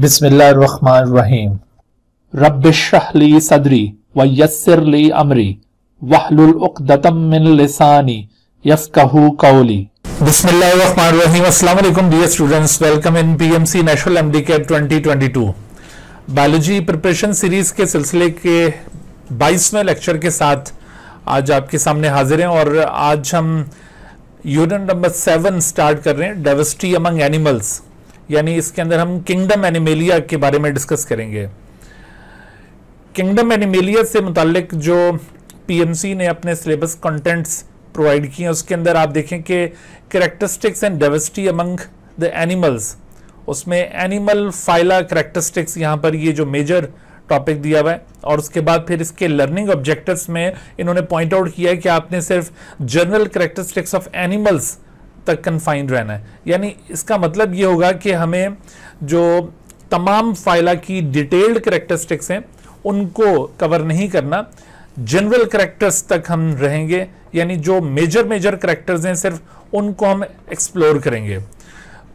बिस्मिल्लाहिर्रहमानिर्रहीम रब्बिशरहली सदरी व यस्सिरली अमरी वहलुल मिन लिसानी कौली बिस्मिल्लाहिर्रहमानिर्रहीम अस्सलाम वालेकुम dear students welcome in PMC national 2022 biology preparation series के सिलसिले के 22वें लेक्चर के साथ आज आपके सामने हाजिर हैं और आज हम यूनिट नंबर सेवन स्टार्ट कर रहे हैं डेवस्टी अमंग एनिमल्स यानी इसके अंदर हम किंगडम एनिमेलिया के बारे में डिस्कस करेंगे किंगडम एनिमेलिया से मुतलक जो पीएमसी ने अपने सिलेबस कंटेंट्स प्रोवाइड किए हैं उसके अंदर आप देखें कि characteristics and diversity among the animals उसमें एनिमल फाइला करेक्टरिस्टिक्स यहाँ पर ये जो मेजर टॉपिक दिया हुआ है और उसके बाद फिर इसके लर्निंग ऑब्जेक्टिव्स में इन्होंने पॉइंट आउट किया है कि आपने सिर्फ जनरल करेक्टरिस्टिक्स ऑफ एनिमल्स तक कन्फाइंड रहना है यानी इसका मतलब ये होगा कि हमें जो तमाम फाइला की डिटेल्ड करेक्टरिस्टिक्स हैं उनको कवर नहीं करना जनरल करेक्टर्स तक हम रहेंगे यानी जो मेजर मेजर करेक्टर्स हैं सिर्फ उनको हम एक्सप्लोर करेंगे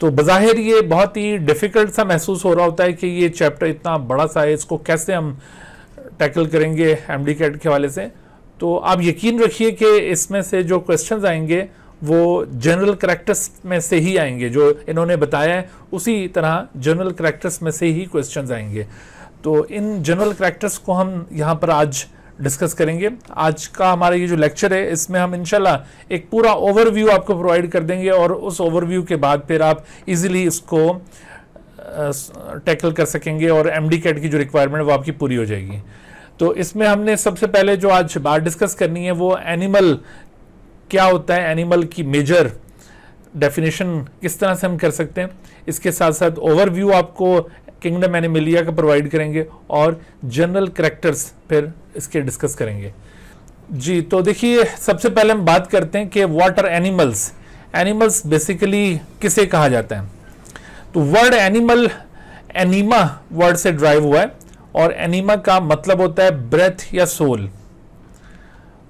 तो बज़ाहिर ये बहुत ही डिफ़िकल्ट सा महसूस हो रहा होता है कि ये चैप्टर इतना बड़ा सा है इसको कैसे हम टैकल करेंगे एम डी कैट के हवाले से तो आप यकीन रखिए कि इसमें से जो क्वेश्चंस आएंगे वो जनरल करेक्टर्स में से ही आएंगे जो इन्होंने बताया है उसी तरह जनरल करेक्टर्स में से ही क्वेश्चन आएंगे तो इन जनरल करेक्टर्स को हम यहाँ पर आज डिस्कस करेंगे आज का हमारा ये जो लेक्चर है इसमें हम इंशाल्लाह एक पूरा ओवरव्यू आपको प्रोवाइड कर देंगे और उस ओवरव्यू के बाद फिर आप इजीली इसको टैकल कर सकेंगे और एम डी कैट की जो रिक्वायरमेंट वो आपकी पूरी हो जाएगी तो इसमें हमने सबसे पहले जो आज बात डिस्कस करनी है वो एनिमल क्या होता है एनिमल की मेजर डेफिनेशन किस तरह से हम कर सकते हैं इसके साथ साथ ओवरव्यू आपको किंगडम एनिमलिया का प्रोवाइड करेंगे और जनरल करेक्टर्स फिर इसके डिस्कस करेंगे जी तो देखिए सबसे पहले हम बात करते हैं कि आर एनिमल्स एनिमल्स बेसिकली किसे कहा जाता है तो वर्ड एनिमल एनीमा वर्ड से ड्राइव हुआ है और एनीमा का मतलब होता है ब्रेथ या सोल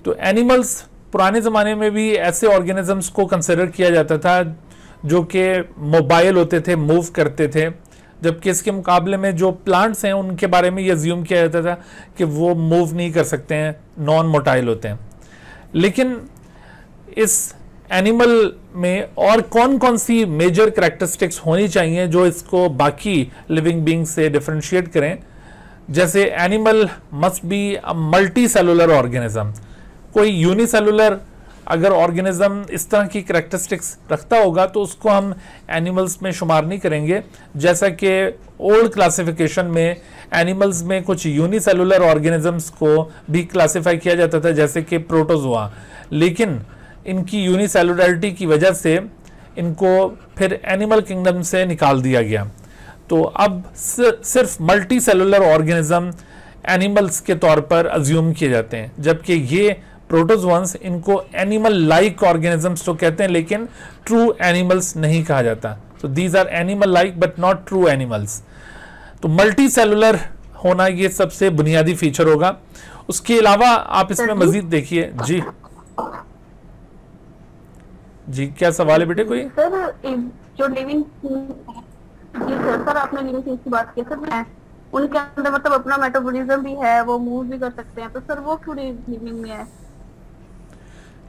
तो एनिमल्स पुराने ज़माने में भी ऐसे ऑर्गेनिजम्स को कंसिडर किया जाता था जो कि मोबाइल होते थे मूव करते थे जबकि इसके मुकाबले में जो प्लांट्स हैं उनके बारे में ये ज्यूम किया जाता था कि वो मूव नहीं कर सकते हैं नॉन मोटाइल होते हैं लेकिन इस एनिमल में और कौन कौन सी मेजर करेक्टरिस्टिक्स होनी चाहिए जो इसको बाकी लिविंग बींग से डिफ्रेंशिएट करें जैसे animal must be a multicellular organism कोई यूनिसेलुलर अगर ऑर्गेनिज्म इस तरह की करेक्टरिस्टिक्स रखता होगा तो उसको हम एनिमल्स में शुमार नहीं करेंगे जैसा कि ओल्ड क्लासिफिकेशन में एनिमल्स में कुछ यूनिसेलुलर ऑर्गेनिजम्स को भी क्लासिफाई किया जाता था जैसे कि प्रोटोजोआ लेकिन इनकी यूनिसेलुलरिटी की वजह से इनको फिर एनिमल किंगडम से निकाल दिया गया तो अब सिर्फ मल्टी सेलुलर ऑर्गेनिज्म एनिमल्स के तौर पर अज्यूम किए जाते हैं जबकि ये प्रोटोजोन्स इनको एनिमल लाइक ऑर्गेनिजम्स तो कहते हैं लेकिन ट्रू एनिमल्स नहीं कहा जाता तो these are animal like but not true animals तो मल्टी सेलुलर होना ये सबसे बुनियादी फीचर होगा उसके अलावा आप इसमें मजीद देखिए जी जी क्या सवाल है बेटे कोई सर जो लिविंग जी सर सर आपने लिविंग थिंग्स की बात की सर उनके अंदर मतलब अपना मेटाबॉलिज्म भी है वो मूव भी कर सकते हैं तो सर वो क्यों लिविंग में है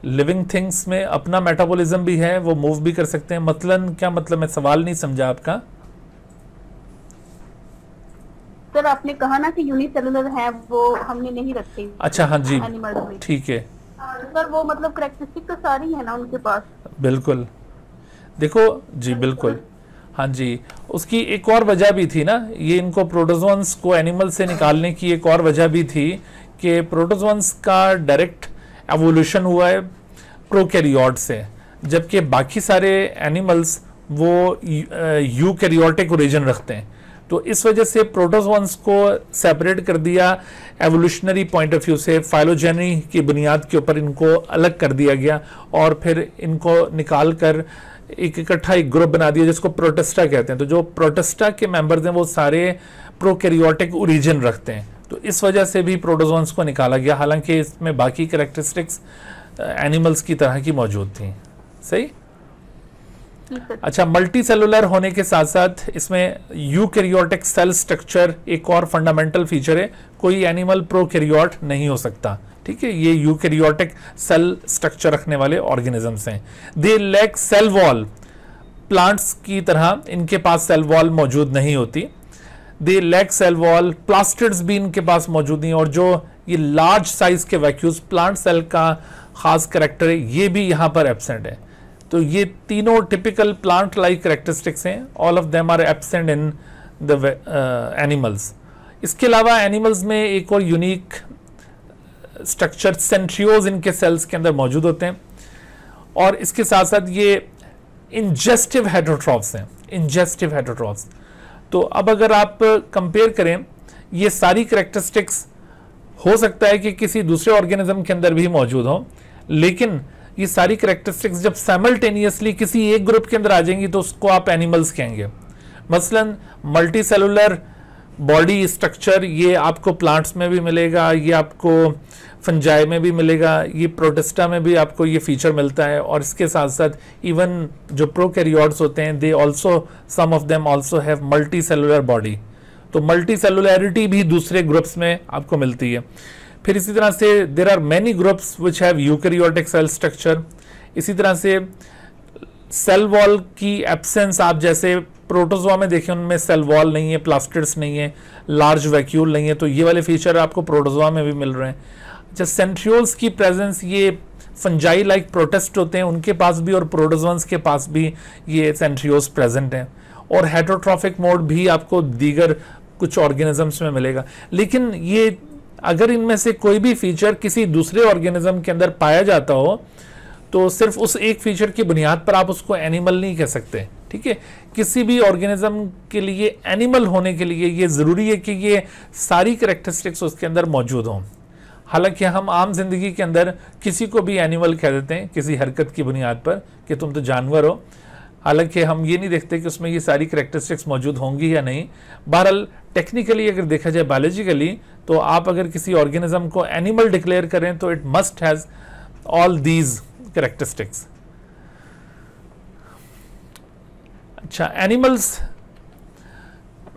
लिविंग थिंग्स में अपना मेटाबॉलिज्म भी है वो मूव भी कर सकते हैं मतलब क्या मतलब मैं सवाल नहीं समझा आपका सर आपने कहा ना कि यूनिसेलुलर है वो हमने नहीं रखे अच्छा हाँ जी ठीक है हाँ, सर वो मतलब करेक्टरिस्टिक तो सारी है ना उनके पास बिल्कुल देखो जी बिल्कुल हाँ जी उसकी एक और वजह भी थी ना ये इनको प्रोटोजोन्स को एनिमल से निकालने की एक और वजह भी थी कि प्रोटोजोन्स का डायरेक्ट एवोल्यूशन हुआ है प्रोकैरियोट से जबकि बाकी सारे एनिमल्स वो यू कैरियोटिक ओरिजन रखते हैं तो इस वजह से प्रोटोजोन्स को सेपरेट कर दिया एवोल्यूशनरी पॉइंट ऑफ व्यू से फाइलोजेनी की बुनियाद के ऊपर इनको अलग कर दिया गया और फिर इनको निकाल कर एक इकट्ठा एक ग्रुप बना दिया जिसको प्रोटेस्टा कहते हैं तो जो प्रोटेस्टा के मेंबर्स हैं वो सारे प्रोकैरियोटिक ओरिजिन रखते हैं तो इस वजह से भी प्रोटोजोन्स को निकाला गया हालांकि इसमें बाकी करेक्टरिस्टिक्स एनिमल्स की तरह की मौजूद थी सही हम्म। अच्छा मल्टी सेलुलर होने के साथ साथ इसमें यूकैरियोटिक सेल स्ट्रक्चर एक और फंडामेंटल फीचर है कोई एनिमल प्रोकैरियोट नहीं हो सकता ठीक है ये यूकैरियोटिक सेल स्ट्रक्चर रखने वाले ऑर्गेनिजम्स हैं they lack cell wall plants की तरह इनके पास सेल वॉल मौजूद नहीं होती they lack cell wall plastids भी इनके पास मौजूद हैं और जो ये लार्ज साइज के वैक्यूज प्लांट सेल का खास करेक्टर है ये भी यहाँ पर एबसेंट है तो ये तीनों टिपिकल प्लांट लाइक करेक्टरिस्टिक्स हैं all of them are absent in the animals इसके अलावा एनिमल्स में एक और यूनिक स्ट्रक्चर सेंट्रियोज इनके सेल्स के अंदर मौजूद होते हैं और इसके साथ साथ ये इंजेस्टिव हेड्रोट्रॉप्स हैं इंजेस्टिव हेड्रोट्रॉफ्स तो अब अगर आप कंपेयर करें ये सारी करेक्टरिस्टिक्स हो सकता है कि किसी दूसरे ऑर्गेनिज्म के अंदर भी मौजूद हो लेकिन ये सारी करेक्टरिस्टिक्स जब सैमल्टेनियसली किसी एक ग्रुप के अंदर आ जाएंगी तो उसको आप एनिमल्स कहेंगे मसलन मल्टी सेलुलर बॉडी स्ट्रक्चर ये आपको प्लांट्स में भी मिलेगा ये आपको फंजाई में भी मिलेगा ये प्रोटेस्टा में भी आपको ये फीचर मिलता है और इसके साथ साथ इवन जो प्रोकैरियोट्स होते हैं they also some of them also have multicellular body तो मल्टी सेलुलरिटी भी दूसरे ग्रुप्स में आपको मिलती है फिर इसी तरह से there are many groups which have karyotic cell structure इसी तरह से सेल वॉल की एब्सेंस आप जैसे प्रोटोजोआ में देखें उनमें सेल वॉल नहीं है प्लास्टिड्स नहीं है लार्ज वैक्यूल नहीं है तो ये वाले फीचर आपको प्रोटोजोआ में भी मिल रहे हैं जब सेंट्रियोल्स की प्रेजेंस ये फंजाई लाइक प्रोटेस्ट होते हैं उनके पास भी और प्रोडोजोन्स के पास भी ये सेंट्रियोल्स प्रेजेंट हैं और हेट्रोट्रॉफिक मोड भी आपको दीगर कुछ ऑर्गेनिजम्स में मिलेगा लेकिन ये अगर इनमें से कोई भी फीचर किसी दूसरे ऑर्गेनिज्म के अंदर पाया जाता हो तो सिर्फ उस एक फीचर की बुनियाद पर आप उसको एनिमल नहीं कह सकते ठीक है किसी भी ऑर्गेनिज्म के लिए एनिमल होने के लिए ये ज़रूरी है कि ये सारी करेक्टरिस्टिक्स उसके अंदर मौजूद हों हालांकि हम आम जिंदगी के अंदर किसी को भी एनिमल कह देते हैं किसी हरकत की बुनियाद पर कि तुम तो जानवर हो हालांकि हम ये नहीं देखते कि उसमें ये सारी करेक्टरिस्टिक्स मौजूद होंगी या नहीं बहरहाल टेक्निकली अगर देखा जाए बायोलॉजिकली तो आप अगर किसी ऑर्गेनिज्म को एनिमल डिक्लेयर करें तो it must has all these characteristics अच्छा एनिमल्स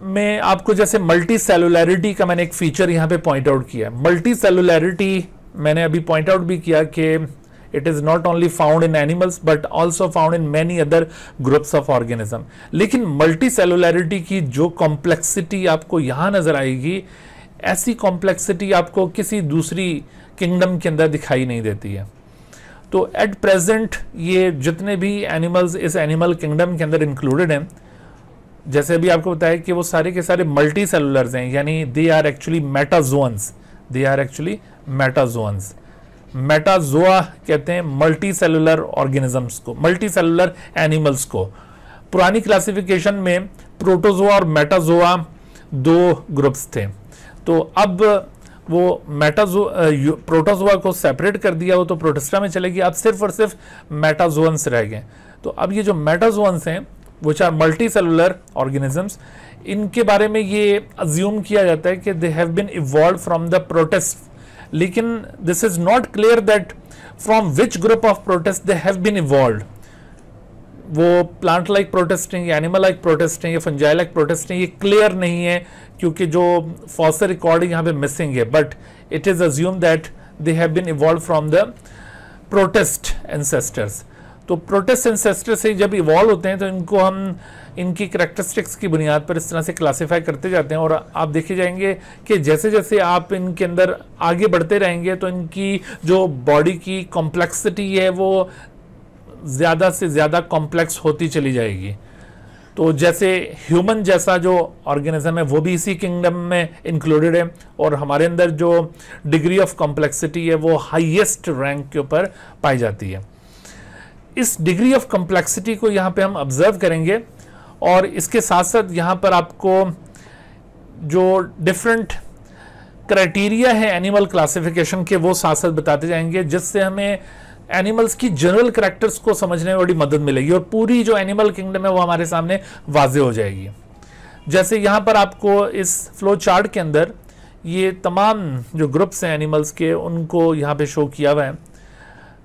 में आपको जैसे मल्टी सेलुलरिटी का मैंने एक फीचर यहाँ पे पॉइंट आउट किया है मल्टी सेलुलरिटी मैंने अभी पॉइंट आउट भी किया कि it is not only found in animals but also found in many other groups of organism लेकिन मल्टी सेलुलरिटी की जो कॉम्प्लेक्सिटी आपको यहाँ नज़र आएगी ऐसी कॉम्प्लेक्सिटी आपको किसी दूसरी किंगडम के अंदर दिखाई नहीं देती है तो एट प्रेजेंट ये जितने भी एनिमल्स इस एनिमल किंगडम के अंदर इंक्लूडेड हैं जैसे अभी आपको बताया कि वो सारे के सारे मल्टी सेलुलर्स हैं यानी they are actually metazoans they are actually metazoans metazoa कहते हैं मल्टी सेलुलर ऑर्गेनिजम्स को मल्टी सेलुलर एनिमल्स को पुरानी क्लासिफिकेशन में प्रोटोजोआ और मेटाजोआ दो ग्रुप्स थे तो अब वो मेटाजो प्रोटोजोआ को सेपरेट कर दिया वो तो प्रोटेस्टा में चलेगी अब सिर्फ और सिर्फ मेटाजोन्स रह गए तो अब ये जो मेटाजोन्स हैं which are multicellular organisms इनके बारे में ये अज्यूम किया जाता है कि they have been evolve from the protist लेकिन this is not clear that from which group of protist they have been evolve वो प्लांट लाइक प्रोटेस्ट हैं एनिमल लाइक प्रोटेस्ट हैं फंजाई लाइक प्रोटेस्ट हैं ये क्लियर नहीं है क्योंकि जो फॉसर रिकॉर्ड यहाँ पे मिसिंग है but it is assume that they have been evolve from the protist ancestors तो प्रोटेस्ट एंसेस्टर से जब इवॉल्व होते हैं तो इनको हम इनकी करेक्टरिस्टिक्स की बुनियाद पर इस तरह से क्लासिफाई करते जाते हैं और आप देखे जाएंगे कि जैसे जैसे आप इनके अंदर आगे बढ़ते रहेंगे तो इनकी जो बॉडी की कॉम्प्लेक्सिटी है वो ज़्यादा से ज़्यादा कॉम्प्लेक्स होती चली जाएगी तो जैसे ह्यूमन जैसा जो ऑर्गेनिज्म है वो भी इसी किंगडम में इंक्लूडेड है और हमारे अंदर जो डिग्री ऑफ कॉम्प्लेक्सिटी है वो हाईएस्ट रैंक के ऊपर पाई जाती है इस डिग्री ऑफ कम्प्लेक्सिटी को यहाँ पे हम ऑब्जर्व करेंगे और इसके साथ साथ यहाँ पर आपको जो डिफरेंट क्राइटेरिया है एनिमल क्लासिफिकेशन के वो साथ साथ बताते जाएंगे जिससे हमें एनिमल्स की जनरल करेक्टर्स को समझने में बड़ी मदद मिलेगी और पूरी जो एनिमल किंगडम है वो हमारे सामने वाजे हो जाएगी जैसे यहाँ पर आपको इस फ्लो चार्ट के अंदर ये तमाम जो ग्रुप्स हैं एनिमल्स के उनको यहाँ पे शो किया हुआ है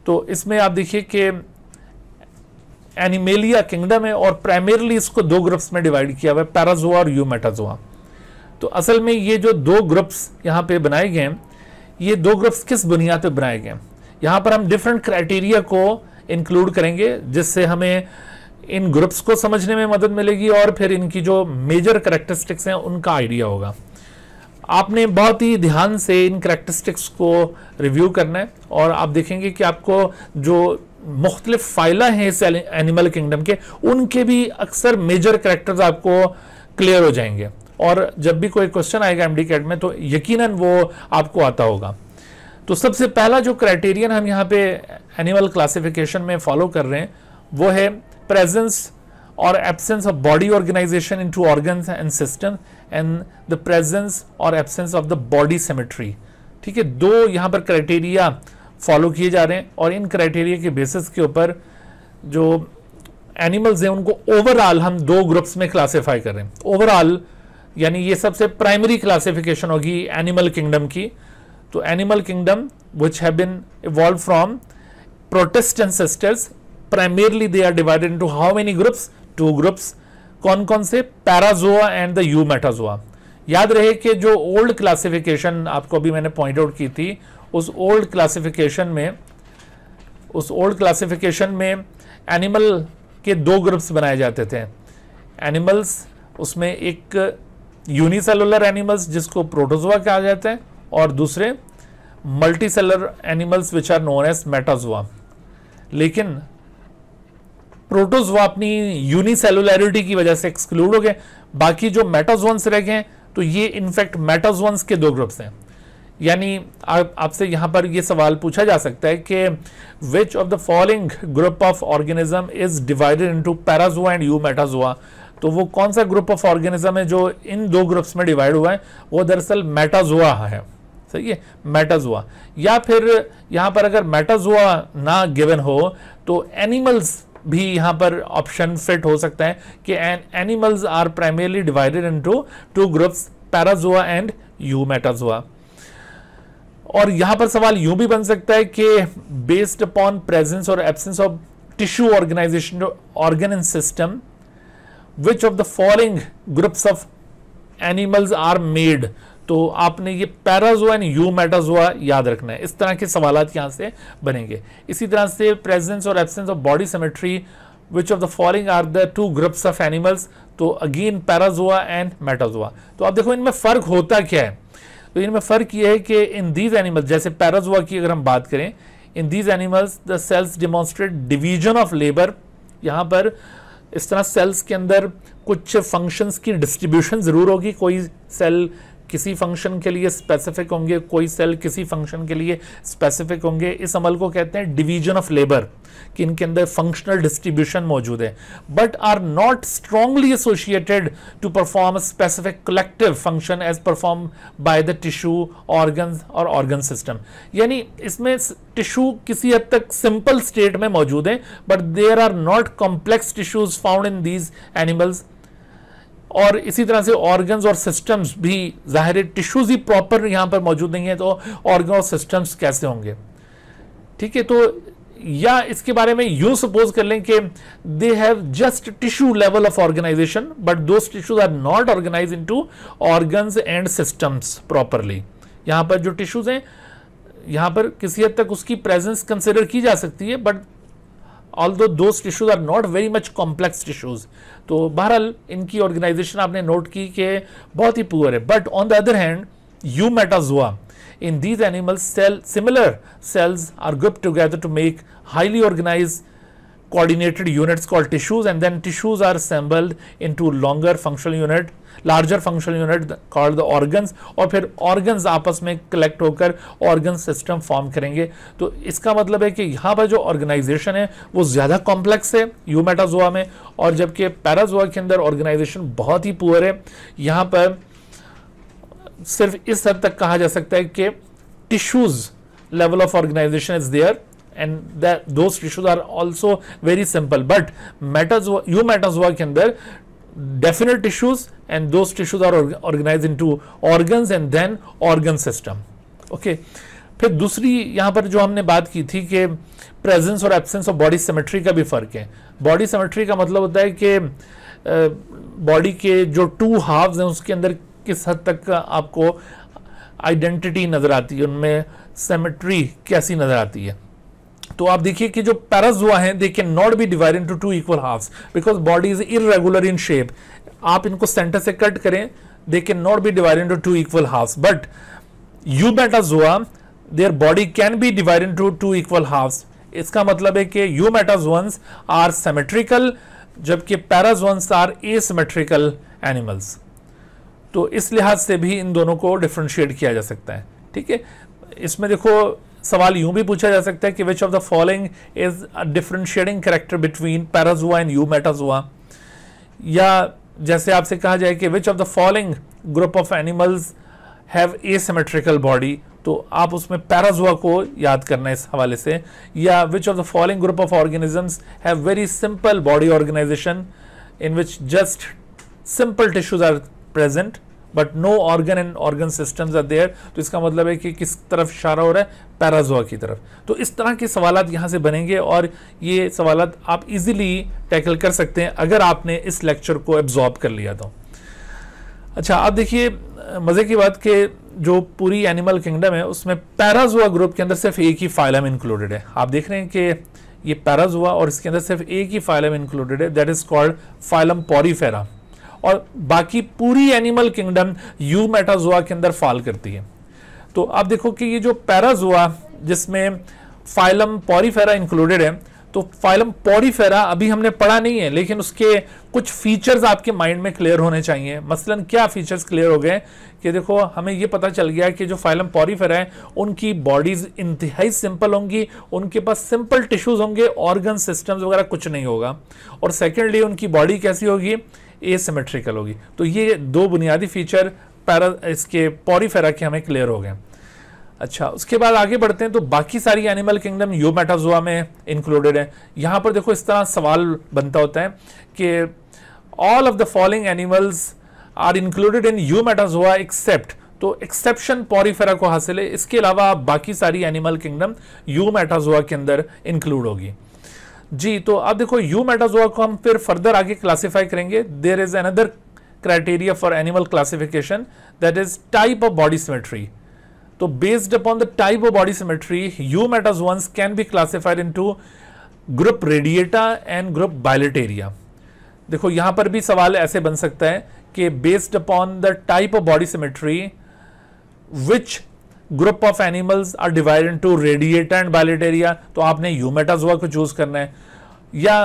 तो इसमें आप देखिए कि एनिमेलिया किंगडम है और प्राइमरली इसको दो ग्रुप्स में डिवाइड किया हुआ है पैराजोआ और यूमेटाजोआ तो असल में ये जो दो ग्रुप्स यहाँ पे बनाए गए हैं ये दो ग्रुप्स किस बुनियाद पे बनाए गए हैं यहाँ पर हम डिफरेंट क्राइटेरिया को इंक्लूड करेंगे जिससे हमें इन ग्रुप्स को समझने में मदद मिलेगी और फिर इनकी जो मेजर करेक्टरिस्टिक्स हैं उनका आइडिया होगा आपने बहुत ही ध्यान से इन करेक्टरिस्टिक्स को रिव्यू करना है और आप देखेंगे कि आपको जो मुख्तलिफ फाइला हैं इस एनिमल किंगडम के उनके भी अक्सर मेजर करेक्टर्स आपको क्लियर हो जाएंगे और जब भी कोई क्वेश्चन आएगा एम कैट में तो यकीनन वो आपको आता होगा तो सबसे पहला जो क्राइटेरियन हम यहाँ पे एनिमल क्लासिफिकेशन में फॉलो कर रहे हैं वो है presence absence of body organization into organ and system and the presence और absence of the body symmetry ठीक है दो यहाँ पर क्राइटेरिया फॉलो किए जा रहे हैं और इन क्राइटेरिया के बेसिस के ऊपर जो एनिमल्स हैं उनको ओवरऑल हम दो ग्रुप्स में क्लासीफाई कर रहे हैं ओवरऑल यानी ये सबसे प्राइमरी क्लासिफिकेशन होगी एनिमल किंगडम की तो animal kingdom which have been evolve from protist ancestors primarily they are divided into how many groups two groups कौन कौन से parazoa and the eumetazoa याद रहे कि जो ओल्ड क्लासिफिकेशन आपको अभी मैंने पॉइंट आउट की थी उस ओल्ड क्लासिफिकेशन में उस ओल्ड क्लासिफिकेशन में एनिमल के दो ग्रुप्स बनाए जाते थे एनिमल्स उसमें एक यूनिसेलुलर एनिमल्स जिसको प्रोटोजोआ कहा जाता है और दूसरे multicellular animals which are known as metazoa लेकिन प्रोटोजोआ अपनी यूनिसेलुलरिटी की वजह से एक्सक्लूड हो गए बाकी जो मेटाजोन्स रह गए तो ये इनफैक्ट मेटाजोन्स के दो ग्रुप्स हैं यानी आपसे यहाँ पर ये सवाल पूछा जा सकता है कि which of the following group of organism is divided into parazoa and eumetazoa तो वो कौन सा ग्रुप ऑफ ऑर्गेनिज्म है जो इन दो ग्रुप्स में डिवाइड हुआ है वो दरअसल मेटाजुआ है सही है मेटाजुआ या फिर यहाँ पर अगर मेटाजुआ ना गिवन हो तो एनिमल्स भी यहाँ पर ऑप्शन फिट हो सकता है कि animals are primarily divided into two groups parazoa and eumetazoa और यहां पर सवाल यूं भी बन सकता है कि बेस्ड अपॉन प्रेजेंस और absence of tissue organization organ in system which of the following groups of animals are made तो आपने ये पैराजो एंड यू यूमेटाजोआ याद रखना है इस तरह के सवाल यहां से बनेंगे इसी तरह से प्रेजेंस और absence of body symmetry which of the following are the two groups of animals तो अगेन पैराजोआ एंड मेटाजोआ तो आप देखो इनमें फर्क होता क्या है तो इनमें फ़र्क यह है कि इन दीज एनिमल्स जैसे पैराजुआ की अगर हम बात करें in these animals the cells demonstrate division of labour यहाँ पर इस तरह सेल्स के अंदर कुछ फंक्शंस की डिस्ट्रीब्यूशन ज़रूर होगी कोई सेल किसी फंक्शन के लिए स्पेसिफिक होंगे कोई सेल किसी फंक्शन के लिए स्पेसिफिक होंगे इस अमल को कहते हैं डिवीजन ऑफ लेबर कि इनके अंदर फंक्शनल डिस्ट्रीब्यूशन मौजूद है but are not strongly associated to perform a specific collective function as perform by the tissue organ और ऑर्गन सिस्टम यानी इसमें टिश्यू किसी हद तक सिंपल स्टेट में मौजूद है but there are not complex tissues found in these animals और इसी तरह से ऑर्गन्स और सिस्टम्स भी ज़ाहिर टिश्यूज़ ही प्रॉपर यहाँ पर मौजूद नहीं है तो ऑर्गन और सिस्टम्स कैसे होंगे ठीक है तो या इसके बारे में यू सपोज कर लें कि they have just tissue level of organization but those tissues are not organize into organs and systems properly यहाँ पर जो टिश्यूज हैं यहाँ पर किसी हद तक उसकी प्रेजेंस कंसिडर की जा सकती है but all those tissues are not very much complex tissues तो बहरहाल इनकी ऑर्गेनाइजेशन आपने नोट की कि बहुत ही पुअर है but on the other hand eumetazoa in these animal cell similar cells are group together to make highly organize coordinated units called tissues and then tissues are assembled into longer functional unit larger functional unit called the organs और फिर organs आपस में collect होकर organ system form करेंगे तो इसका मतलब है कि यहाँ पर जो ऑर्गेनाइजेशन है वो ज़्यादा कॉम्प्लेक्स है यू मेटाजोआ में और जबकि पैराजोआ के अंदर ऑर्गेनाइजेशन बहुत ही पुअर है यहाँ पर सिर्फ इस हद तक कहा जा सकता है कि tissues level of organization is there and that tissues are are very simple but but eumetazoa के अंदर definite tissues and those tissues are organized into organs and then organ system okay okay. फिर दूसरी यहाँ पर जो हमने बात की थी कि प्रेजेंस और एब्सेंस ऑफ बॉडी सिमेट्री का भी फर्क है बॉडी सिमेट्री का मतलब होता है कि बॉडी के जो टू हाफ हैं उसके अंदर किस हद तक आपको आइडेंटिटी नज़र आती है उनमें सिमेट्री कैसी नज़र आती है तो आप देखिए कि जो पैराजुआ है they can not be divide into two equal half because body is irregular in shape आप इनको सेंटर से कट करें they can not be divide into two equal halves but you eumetazoa their body can be divide into two equal halves इसका मतलब है कि you यूमेटाजोन्स are symmetrical जबकि पैराजोन्स are asymmetrical animals तो इस लिहाज से भी इन दोनों को डिफ्रेंशिएट किया जा सकता है ठीक है इसमें देखो सवाल यूं भी पूछा जा सकता है कि which of the following is differentiating character between parazoa and eumetazoa या जैसे आपसे कहा जाए कि which of the following group of animals have symmetrical body तो आप उसमें पैराजुआ को याद करना इस हवाले से या which of the following group of organisms have very simple body organization in which just simple tissues are present but no organ and organ systems are there तो इसका मतलब है कि किस तरफ इशारा हो रहा है पैराजोआ की तरफ तो इस तरह के सवाल यहाँ से बनेंगे और ये सवाल आप इजीली टैकल कर सकते हैं अगर आपने इस लेक्चर को एब्जॉर्ब कर लिया तो अच्छा आप देखिए मज़े की बात कि जो पूरी एनिमल किंगडम है उसमें पैराजोआ ग्रुप के अंदर सिर्फ एक ही फाइलम इंक्लूडेड है आप देख रहे हैं कि ये पैराजोआ और इसके अंदर सिर्फ एक ही फाइलम इंक्लूडेड है that is called phylum porifera और बाकी पूरी एनिमल किंगडम यू मेटाजुआ के अंदर फॉल करती है तो आप देखो कि ये जो पैराजुआ जिसमें फाइलम पॉरीफेरा इंक्लूडेड है तो फाइलम पॉरीफेरा अभी हमने पढ़ा नहीं है लेकिन उसके कुछ फीचर्स आपके माइंड में क्लियर होने चाहिए मसलन क्या फीचर्स क्लियर हो गए कि देखो हमें ये पता चल गया कि जो फाइलम पॉरीफेरा है उनकी बॉडीज इंतहाई सिंपल होंगी उनके पास सिंपल टिश्यूज होंगे ऑर्गन सिस्टम्स वगैरह कुछ नहीं होगा और सेकेंडली उनकी बॉडी कैसी होगी एसिमेट्रिकल होगी तो ये दो बुनियादी फीचर पैरा इसके पॉरीफेरा के हमें क्लियर हो गए अच्छा उसके बाद आगे बढ़ते हैं तो बाकी सारी एनिमल किंगडम योमेटाजोआ में इंक्लूडेड है यहाँ पर देखो इस तरह सवाल बनता होता है कि all of the following animals are included in eumetazoa except तो एक्सेप्शन पॉरीफेरा को हासिल है इसके अलावा बाकी सारी एनिमल किंगडम यूमेटाजोआ के अंदर इंक्लूड होगी जी तो अब देखो यू मेटाजोआ को हम फिर फर्दर आगे क्लासीफाई करेंगे there is another criteria for animal classification that is type of body symmetry तो based upon the type of body symmetry eumetazoans can be classified into group radiata and group bilateria देखो यहां पर भी सवाल ऐसे बन सकता है कि based upon the type of body symmetry which group of animals are divided into radiate and bilateria तो आपने यूमेटाजोआ को चूज करना है या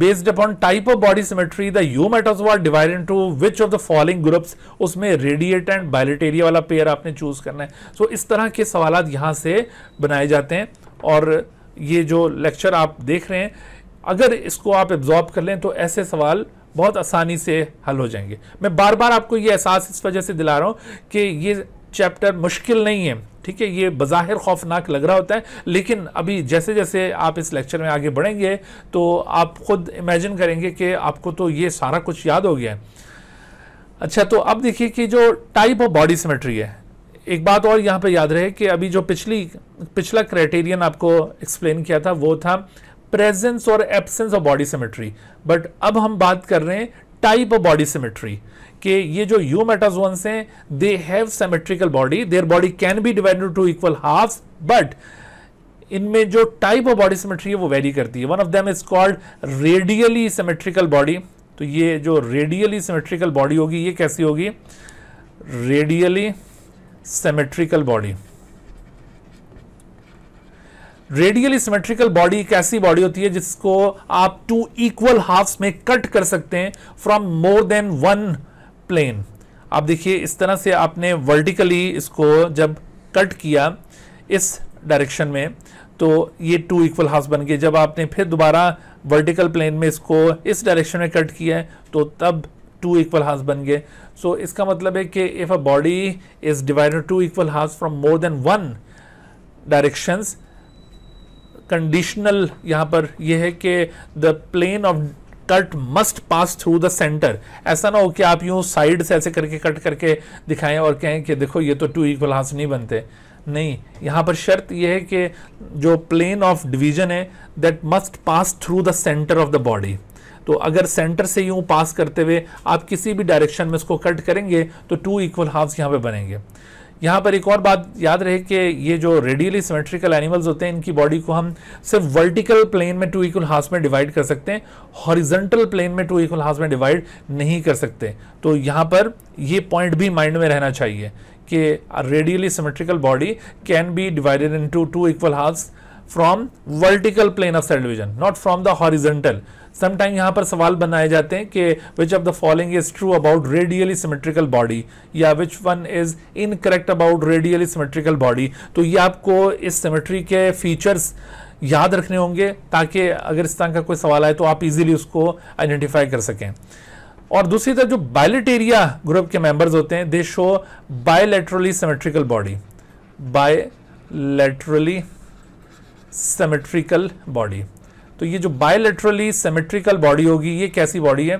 based upon type of body symmetry the eumetazoa divided into which of the following groups उसमें radiate and bilateria वाला pair आपने choose करना है सो so, इस तरह के सवाल यहाँ से बनाए जाते हैं और ये जो लेक्चर आप देख रहे हैं अगर इसको आप एब्जॉर्ब कर लें तो ऐसे सवाल बहुत आसानी से हल हो जाएंगे मैं बार बार आपको ये एहसास इस वजह से दिला रहा हूँ कि ये चैप्टर मुश्किल नहीं है ठीक है ये बाहिर खौफनाक लग रहा होता है लेकिन अभी जैसे जैसे आप इस लेक्चर में आगे बढ़ेंगे तो आप खुद इमेजिन करेंगे कि आपको तो ये सारा कुछ याद हो गया अच्छा तो अब देखिए कि जो टाइप ऑफ बॉडी सिमेट्री है एक बात और यहाँ पे याद रहे कि अभी जो पिछली पिछला क्राइटेरियन आपको एक्सप्लेन किया था वो था प्रेजेंस और absence of body symmetry but अब हम बात कर रहे हैं टाइप ऑफ बॉडी सिमेट्री कि ये जो यू मेटाजोन्स हैं they have symmetrical body their body can be divided to equal half but इनमें जो टाइप ऑफ बॉडी सेमेट्री है वो वेरी करती है one of them is called radially symmetrical body तो ये जो रेडियली सेमेट्रिकल बॉडी होगी ये कैसी होगी radially symmetrical body radially symmetrical body एक ऐसी बॉडी होती है जिसको आप टू इक्वल हाफ्स में कट कर सकते हैं from more than one plane आप देखिए इस तरह से आपने वर्टिकली इसको जब कट किया इस डायरेक्शन में तो ये टू इक्वल हाफ बन गए जब आपने फिर दोबारा वर्टिकल प्लेन में इसको इस डायरेक्शन में कट किया है तो तब टू इक्वल हाफ बन गए सो so, इसका मतलब है कि if a body is divided to equal half from more than one directions conditional यहाँ पर यह है कि the plane of cut must pass through the centre ऐसा ना हो कि आप यूं साइड से ऐसे करके कट करके दिखाएं और कहें कि देखो ये तो टू इक्वल हाफ नहीं बनते नहीं यहाँ पर शर्त यह है कि जो प्लेन ऑफ डिवीजन है that must pass through the centre of the body तो अगर सेंटर से यूं पास करते हुए आप किसी भी डायरेक्शन में इसको कट करेंगे तो टू इक्वल हाफ्स यहाँ पे बनेंगे यहाँ पर एक और बात याद रहे कि ये जो रेडियली सिमेट्रिकल एनिमल्स होते हैं इनकी बॉडी को हम सिर्फ वर्टिकल प्लेन में टू इक्वल हाउस में डिवाइड कर सकते हैं हॉरिजेंटल प्लेन में टू इक्वल हाउस में डिवाइड नहीं कर सकते तो यहाँ पर ये पॉइंट भी माइंड में रहना चाहिए कि radially symmetrical body can be divided into two equal halves from vertical plane of cell division not from the horizontal sometime यहाँ पर सवाल बनाए जाते हैं कि which of the following is true about radially symmetrical body या which one is incorrect about radially symmetrical body तो ये आपको इस सिमेट्री के फीचर्स याद रखने होंगे ताकि अगर इस तरह का कोई सवाल आए तो आप इजीली उसको आइडेंटिफाई कर सकें और दूसरी तरफ जो बायलेटेरिया ग्रुप के मेंबर्स होते हैं they show bilaterally symmetrical body bilaterally symmetrical body तो ये जो बायोलेट्रली सेमेट्रिकल बॉडी होगी ये कैसी बॉडी है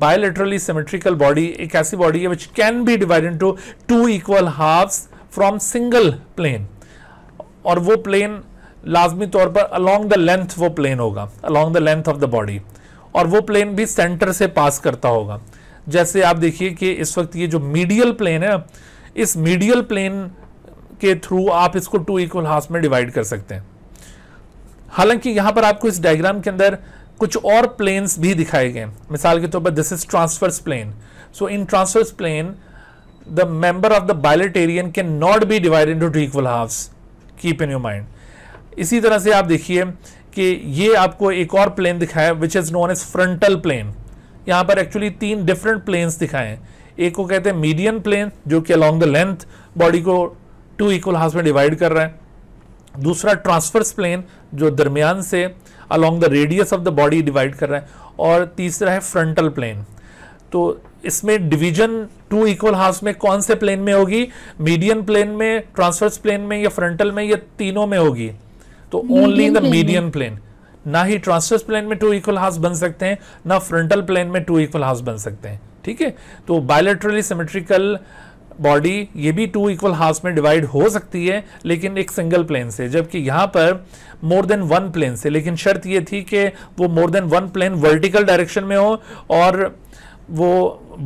बायोलेट्रली सिमेट्रिकल बॉडी एक ऐसी बॉडी है which can be divide into two equal half from single plane और वो प्लेन लाजमी तौर पर अलॉन्ग द लेंथ वो प्लेन होगा along the length of the body और वो प्लेन भी सेंटर से पास करता होगा जैसे आप देखिए कि इस वक्त ये जो मीडियल प्लेन है इस मीडियल प्लेन के थ्रू आप इसको टू इक्वल हाफ में डिवाइड कर सकते हैं हालांकि यहां पर आपको इस डायग्राम के अंदर कुछ और प्लेन्स भी दिखाए गए मिसाल के तौर पर this is transverse plane so in transverse plane the the member of the not be divide into two equal half keep in your mind इसी तरह से आप देखिए कि ये आपको एक और प्लेन दिखाया which is known as frontal plane यहां पर एक्चुअली तीन डिफरेंट प्लेन्स दिखाए एक को कहते हैं मीडियन प्लेन जो कि अलोंग द लेंथ बॉडी को टू इक्वल हाफ में डिवाइड कर रहा है दूसरा ट्रांसफर्स प्लेन जो दरमियान से along the radius of the body divide कर रहा है और तीसरा है फ्रंटल प्लेन तो इसमें डिवीजन टू इक्वल हाफ में कौन से प्लेन में होगी मीडियन प्लेन में ट्रांसफर्स प्लेन में या फ्रंटल में या तीनों में होगी तो ओनली द मीडियन प्लेन ना ही ट्रांसफर्स प्लेन में टू इक्वल हाफ बन सकते हैं ना फ्रंटल प्लेन में टू इक्वल हाफ बन सकते हैं ठीक है तो बायोलेट्रली सिमेट्रिकल बॉडी ये भी टू इक्वल हाफ में डिवाइड हो सकती है लेकिन एक सिंगल प्लेन से जबकि यहाँ पर मोर देन वन प्लेन से लेकिन शर्त ये थी कि वो more than one plane vertical direction में हो और वो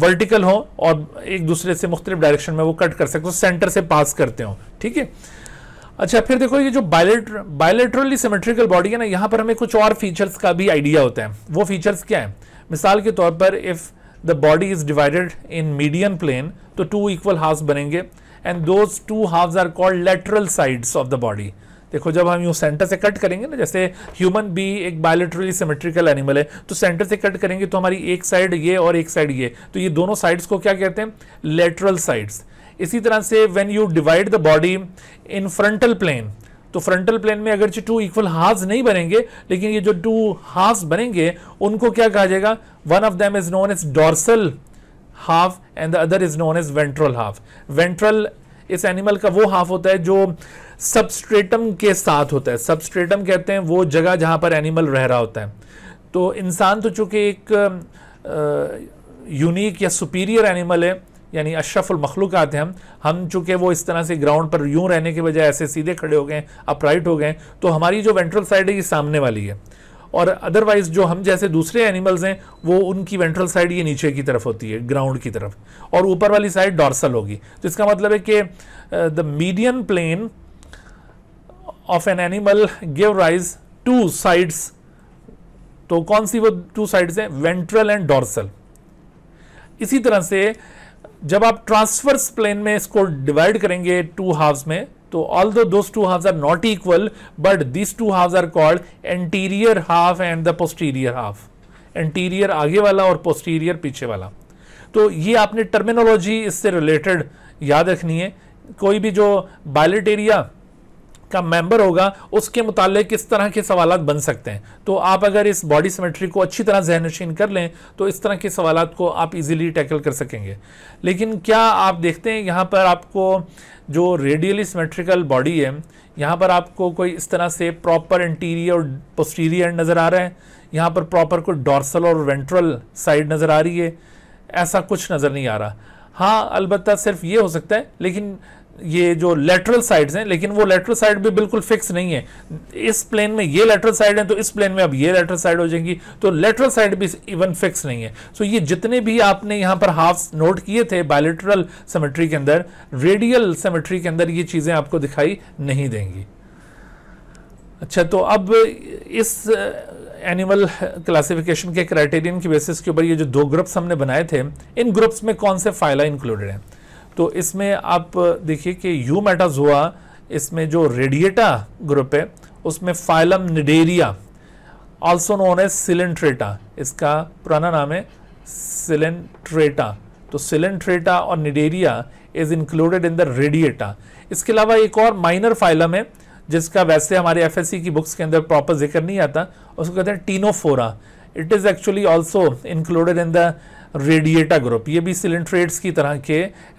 वर्टिकल हो और एक दूसरे से मुख्तलिफ डायरेक्शन में वो कट कर सकते हो सेंटर से पास करते हो ठीक है अच्छा फिर देखो ये जो बायोलेट्र बायोलेटरली सिमेट्रिकल बॉडी है ना यहाँ पर हमें कुछ और फीचर्स का भी आइडिया होता है वो फीचर्स क्या है मिसाल के तौर पर if the body is divided in medium plane तो टू इक्वल halves बनेंगे and those two halves are called lateral sides of the body देखो जब हम यूँ सेंटर से कट करेंगे ना जैसे ह्यूमन बी एक बायोलिटरली सिमेट्रिकल एनिमल है तो सेंटर से कट करेंगे तो हमारी एक साइड ये और एक साइड ये तो ये दोनों साइड्स को क्या कहते हैं लेटरल साइड्स इसी तरह से when you divide the body in frontal plane तो फ्रंटल प्लेन में अगरचे टू इक्वल हाफ नहीं बनेंगे लेकिन ये जो टू हाफ बनेंगे उनको क्या कहा जाएगा one of them is known as dorsal half and the other is known as ventral half ventral इस एनिमल का वो हाफ होता है जो सबस्ट्रेटम के साथ होता है सबस्ट्रेटम कहते हैं वो जगह जहाँ पर एनिमल रह रहा होता है तो इंसान तो चूंकि एक यूनिक या सुपीरियर एनिमल है यानी आते हैं हम हम चूँकि वो इस तरह से ग्राउंड पर यूँ रहने के बजाय ऐसे सीधे खड़े हो गए अपराइट हो गए तो हमारी जो वेंट्रल साइड है ये सामने वाली है और अदरवाइज़ जो हम जैसे दूसरे एनिमल्स हैं वो उनकी वेंट्रल साइड ये नीचे की तरफ होती है ग्राउंड की तरफ और ऊपर वाली साइड डॉर्सल होगी तो इसका मतलब है कि the medium plane of an animal give rise to sides तो कौन सी वो टू साइड्स हैं वेंट्रल एंड डॉर्सल इसी तरह से जब आप ट्रांसफर्स प्लेन में इसको डिवाइड करेंगे टू हाफ्स में तो ऑल दो two halves are not equal but this two halves are called anterior half and the posterior half anterior आगे वाला और पोस्टीरियर पीछे वाला तो ये आपने टर्मिनोलॉजी इससे रिलेटेड याद रखनी है कोई भी जो बायलेट एरिया का मेंबर होगा उसके मुताल किस तरह के सवाल बन सकते हैं तो आप अगर इस बॉडी सिमेट्री को अच्छी तरह जहनशीन कर लें तो इस तरह के सवाल को आप इजीली टैकल कर सकेंगे लेकिन क्या आप देखते हैं यहाँ पर आपको जो रेडियली सिमेट्रिकल बॉडी है यहाँ पर आपको कोई इस तरह से प्रॉपर इंटीरियर और पोस्टीरियर नज़र आ रहा है यहाँ पर प्रॉपर कोई डॉर्सल और वेंट्रल साइड नज़र आ रही है ऐसा कुछ नज़र नहीं आ रहा हाँ अलबत्त सिर्फ ये हो सकता है लेकिन ये जो लेटरल साइड्स हैं लेकिन वो लेटरल साइड भी बिल्कुल फिक्स नहीं है इस प्लेन में ये लेटरल साइड है तो इस प्लेन में अब ये लेटरल साइड हो जाएंगी तो लेटरल साइड भी इवन फिक्स नहीं है सो so, ये जितने भी आपने यहां पर हाफ नोट किए थे बायोलिटरल सेमेट्री के अंदर रेडियल सेमेट्री के अंदर ये चीज़ें आपको दिखाई नहीं देंगी अच्छा तो अब इस एनिमल uh, क्लासिफिकेशन के क्राइटेरियन की बेसिस के ऊपर ये जो दो ग्रुप्स हमने बनाए थे इन ग्रुप्स में कौन से फाइला इंक्लूडेड हैं तो इसमें आप देखिए कि यू मेटाजोआ इसमें जो रेडिएटा ग्रुप है उसमें फाइलम निडेरिया ऑल्सो नोन है सिलेंट्रेटा इसका पुराना नाम है सिलेंट्रेटा तो सिलेंट्रेटा और cnidaria is included in the radiata इसके अलावा एक और माइनर फाइलम है जिसका वैसे हमारे एफ की बुक्स के अंदर प्रॉपर जिक्र नहीं आता उसको कहते हैं ctenophora it is actually also included in the radiata group ये भी सिलेंट्रेट्स की तरह के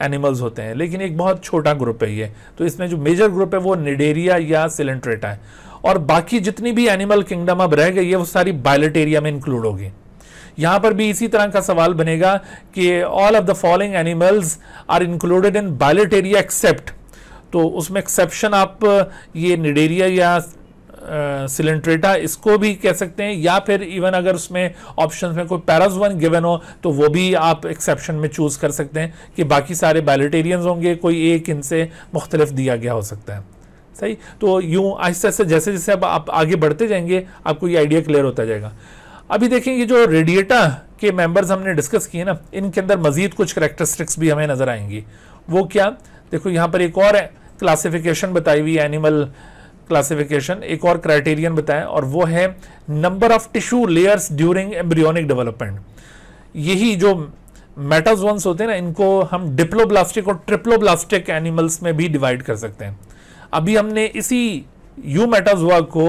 एनिमल्स होते हैं लेकिन एक बहुत छोटा ग्रुप है ये तो इसमें जो मेजर ग्रुप है वो निडेरिया या सिलेंट्रेटा है और बाकी जितनी भी एनिमल किंगडम अब रह गई है वो सारी बायलेटेरिया में इंक्लूड होगी यहां पर भी इसी तरह का सवाल बनेगा कि all of the following animals are included in bilateria except तो उसमें एक्सेप्शन आप ये निडेरिया या सिलेंट्रेटा इसको भी कह सकते हैं या फिर इवन अगर उसमें ऑप्शन में कोई पैराजवन गिवन हो तो वो भी आप एक्सेप्शन में चूज़ कर सकते हैं कि बाकी सारे बैलेटेरियंस होंगे कोई एक इनसे मुख्तलिफ दिया गया हो सकता है सही तो यूँ आहिस्ते आहिस्ते जैसे जैसे अब आप आगे बढ़ते जाएंगे आपको ये आइडिया क्लियर होता जाएगा अभी देखें ये जो रेडिएटा के मेंबर्स हमने डिस्कस किए ना इनके अंदर मजीद कुछ करेक्टरिस्टिक्स भी हमें नज़र आएंगी वो क्या देखो यहाँ पर एक और क्लासिफिकेशन बताई हुई एनिमल क्लासिफिकेशन एक और क्राइटेरियन बताएं और वो है number of tissue layers during embryonic development यही जो मेटाजोन्स होते हैं ना इनको हम डिप्लोब्लास्टिक और ट्रिप्लोब्लास्टिक एनिमल्स में भी डिवाइड कर सकते हैं अभी हमने इसी यू मेटाजोआ को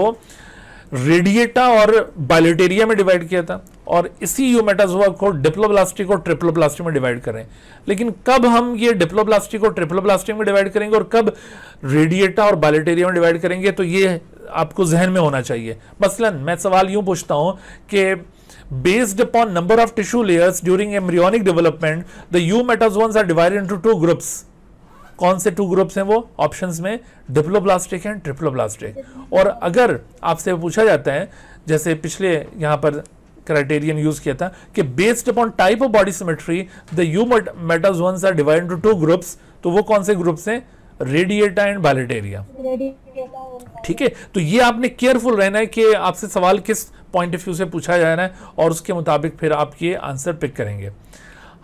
रेडिएटा और बायोलेटेरिया में डिवाइड किया था और इसी यूमेटाजोआ को डिप्लोब्लास्टिक और ट्रिप्लोब्लास्टिक में डिवाइड करें लेकिन कब हम ये डिप्लोब्लास्टिक और ट्रिप्लोब्लास्टिक में डिवाइड करेंगे और कब रेडिएटा और बायोलेटेरिया में डिवाइड करेंगे तो ये आपको जहन में होना चाहिए मसलन मैं सवाल यूं पूछता हूं कि upon number of tissue layers during embryonic development the eumetazoans are divided into two groups कौन से टू ग्रुप्स हैं वो ऑप्शंस में डिप्लोब्लास्टिक एंड ट्रिप्लोब्लास्टिक और अगर आपसे पूछा जाता है जैसे पिछले यहाँ पर क्राइटेरियन यूज किया था कि based upon type of body symmetry the eumetazoans are divide to two groups तो वो कौन से ग्रुप्स हैं रेडिएटा एंड बैलेटेरिया ठीक है तो ये आपने केयरफुल रहना है कि आपसे सवाल किस पॉइंट ऑफ व्यू से पूछा जा रहा है और उसके मुताबिक फिर आप ये आंसर पिक करेंगे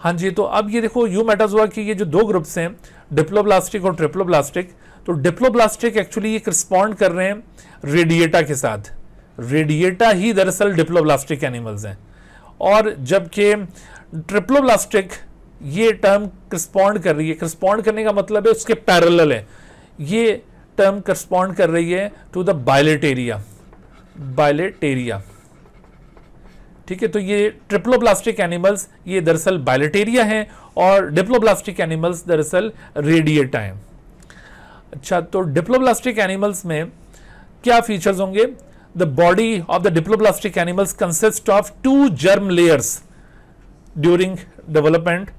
हाँ जी तो अब ये देखो यू मैटर्स हुआ कि ये जो दो ग्रुप्स हैं डिप्लोब्लास्टिक और ट्रिप्लोब्लास्टिक तो डिप्लोब्लास्टिक एक्चुअली ये रिस्पॉन्ड कर रहे हैं रेडिएटा के साथ रेडिएटा ही दरअसल डिप्लोब्लास्टिक एनिमल्स हैं और जबकि ट्रिप्लोब्लास्टिक ये टर्म रिस्पॉन्ड कर रही है रिस्पॉन्ड करने का मतलब है उसके पैरल है ये टर्म करस्पॉन्ड कर रही है टू द बायलेटेरिया बायलेटेरिया ठीक है तो ये ट्रिप्लोब्लास्टिक एनिमल्स ये दरअसल बायलेटेरिया हैं और डिप्लोब्लास्टिक एनिमल्स दरअसल रेडिएटा हैं अच्छा तो डिप्लोब्लास्टिक एनिमल्स में क्या फीचर्स होंगे the body of the diploblastic animals consist of two germ layers during development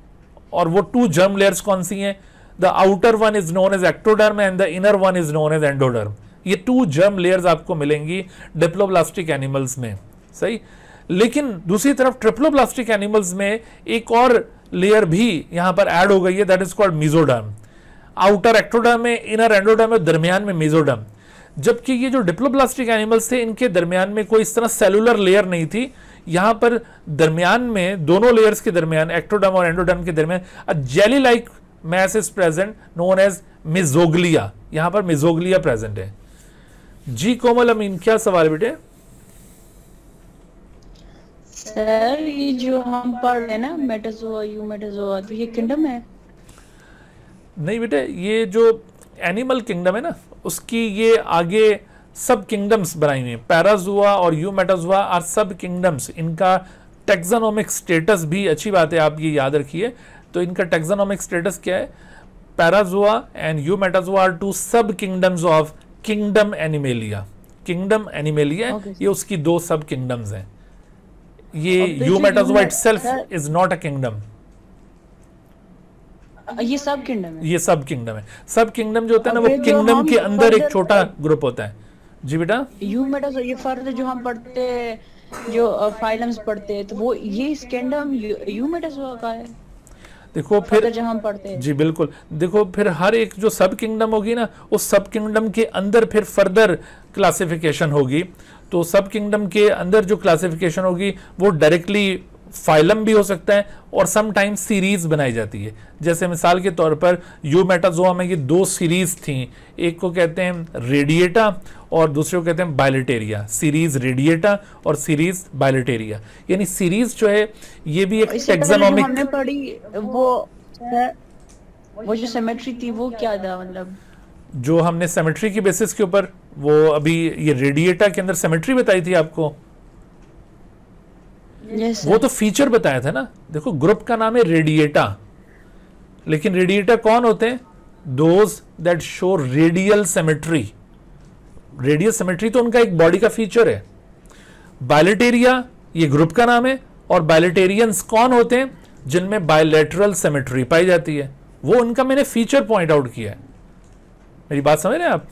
और वो टू जर्म लेयर्स कौन सी हैं the outer one is known as ectoderm and the inner one is known as endoderm ये two germ layers आपको मिलेंगी diploblastic animals में सही लेकिन दूसरी तरफ ट्रिप्लोप्लास्टिक एनिमल्स में एक और लेयर भी यहां पर ऐड हो गई है that is called mesoderm outer ectoderm में इनर एंडोडम में दरमियान में मिजोडर्म जबकि ये जो डिप्लोप्लास्टिक एनिमल्स थे इनके दरमियान में कोई इस तरह सेलुलर लेयर नहीं थी यहां पर दरमियान में दोनों लेयर्स के दरमियान एक्टोडम और एंडोडम के दरमियान jelly like mass is present known as mesoglea यहां पर मिजोगलिया प्रेजेंट है जी कोमल अमीन क्या सवाल बेटे सर ये जो हम पढ़ रहे हैं ना मेटाजोआ यू मेटाजोआ तो ये किंगडम है नहीं बेटे ये जो एनिमल किंगडम है ना उसकी ये आगे सब किंगडम्स बनाई हुई हैं पैराजुआ और eumetazoa are sub kingdoms इनका टेक्जानोमिक स्टेटस भी अच्छी बात है आप ये याद रखिए तो इनका टेक्जानोमिक स्टेटस क्या है parazoa and eumetazoa are two sub kingdoms of kingdom animalia kingdom animalia ये उसकी दो सब किंगडम्स हैं ये यू itself is not a kingdom ये सब किंगडम है ये सब किंगडम है सब किंगडम जो होता है ना वो किंगडम के अंदर एक छोटा ग्रुप होता है जी बेटा यू यूमेटाजुआ ये फर्द जो हम पढ़ते जो फाइलम्स पढ़ते हैं तो वो ये किंगडम यू यूमेटाजुआ का है देखो फिर जहां पढ़ते हैं जी बिल्कुल देखो फिर हर एक जो सब किंगडम होगी ना उस सब किंगडम के अंदर फिर फर्दर क्लासिफिकेशन होगी तो सब किंगडम के अंदर जो क्लासिफिकेशन होगी वो डायरेक्टली फाइलम भी हो सकता है और समटाइम सीरीज बनाई जाती है जैसे मिसाल के तौर पर यू मेटाजोआ में ये दो सीरीज थी एक को कहते हैं रेडिएटा और दूसरे को कहते हैं बायलेटेरिया सीरीज रेडिएटा और सीरीज बायलेटेरिया यानी सीरीज जो है ये भी एक टेक्सोनॉमिक वो वो जो सिमेट्री थी वो क्या था मतलब जो हमने सेमेट्री की बेसिस के ऊपर वो अभी ये रेडिएटा के अंदर सेमेट्री बताई थी आपको yes, वो तो फीचर बताया था ना देखो ग्रुप का नाम है रेडिएटा लेकिन रेडिएटा कौन होते हैं those that show radial symmetry radial symmetry तो उनका एक बॉडी का फीचर है बायलेटेरिया ये ग्रुप का नाम है और बायलेटेरियंस कौन होते हैं जिनमें बायलेटरल सेमेट्री पाई जाती है वो उनका मैंने फीचर पॉइंट आउट किया है मेरी बात समझ रहे हैं आप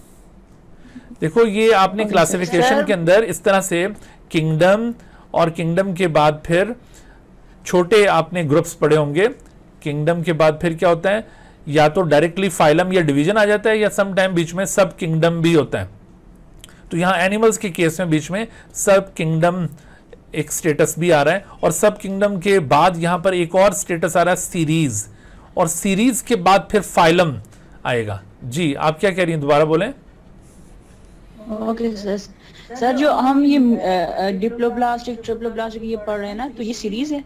देखो ये आपने क्लासिफिकेशन के अंदर इस तरह से किंगडम और किंगडम के बाद फिर छोटे आपने ग्रुप्स पड़े होंगे किंगडम के बाद फिर क्या होता है या तो डायरेक्टली फाइलम या डिवीजन आ जाता है या सम टाइम बीच में सब किंगडम भी होता है तो यहाँ एनिमल्स के केस में बीच में सब किंगडम एक स्टेटस भी आ रहा है और सब किंगडम के बाद यहाँ पर एक और स्टेटस आ रहा है सीरीज और सीरीज के बाद फिर फाइलम आएगा जी आप क्या कह रही हैं दोबारा बोलें ओके सर सर जो हम ये डिप्लोब्लास्टिक ट्रिप्लोब्लास्टिक ये पढ़ रहे हैं ना तो ये सीरीज है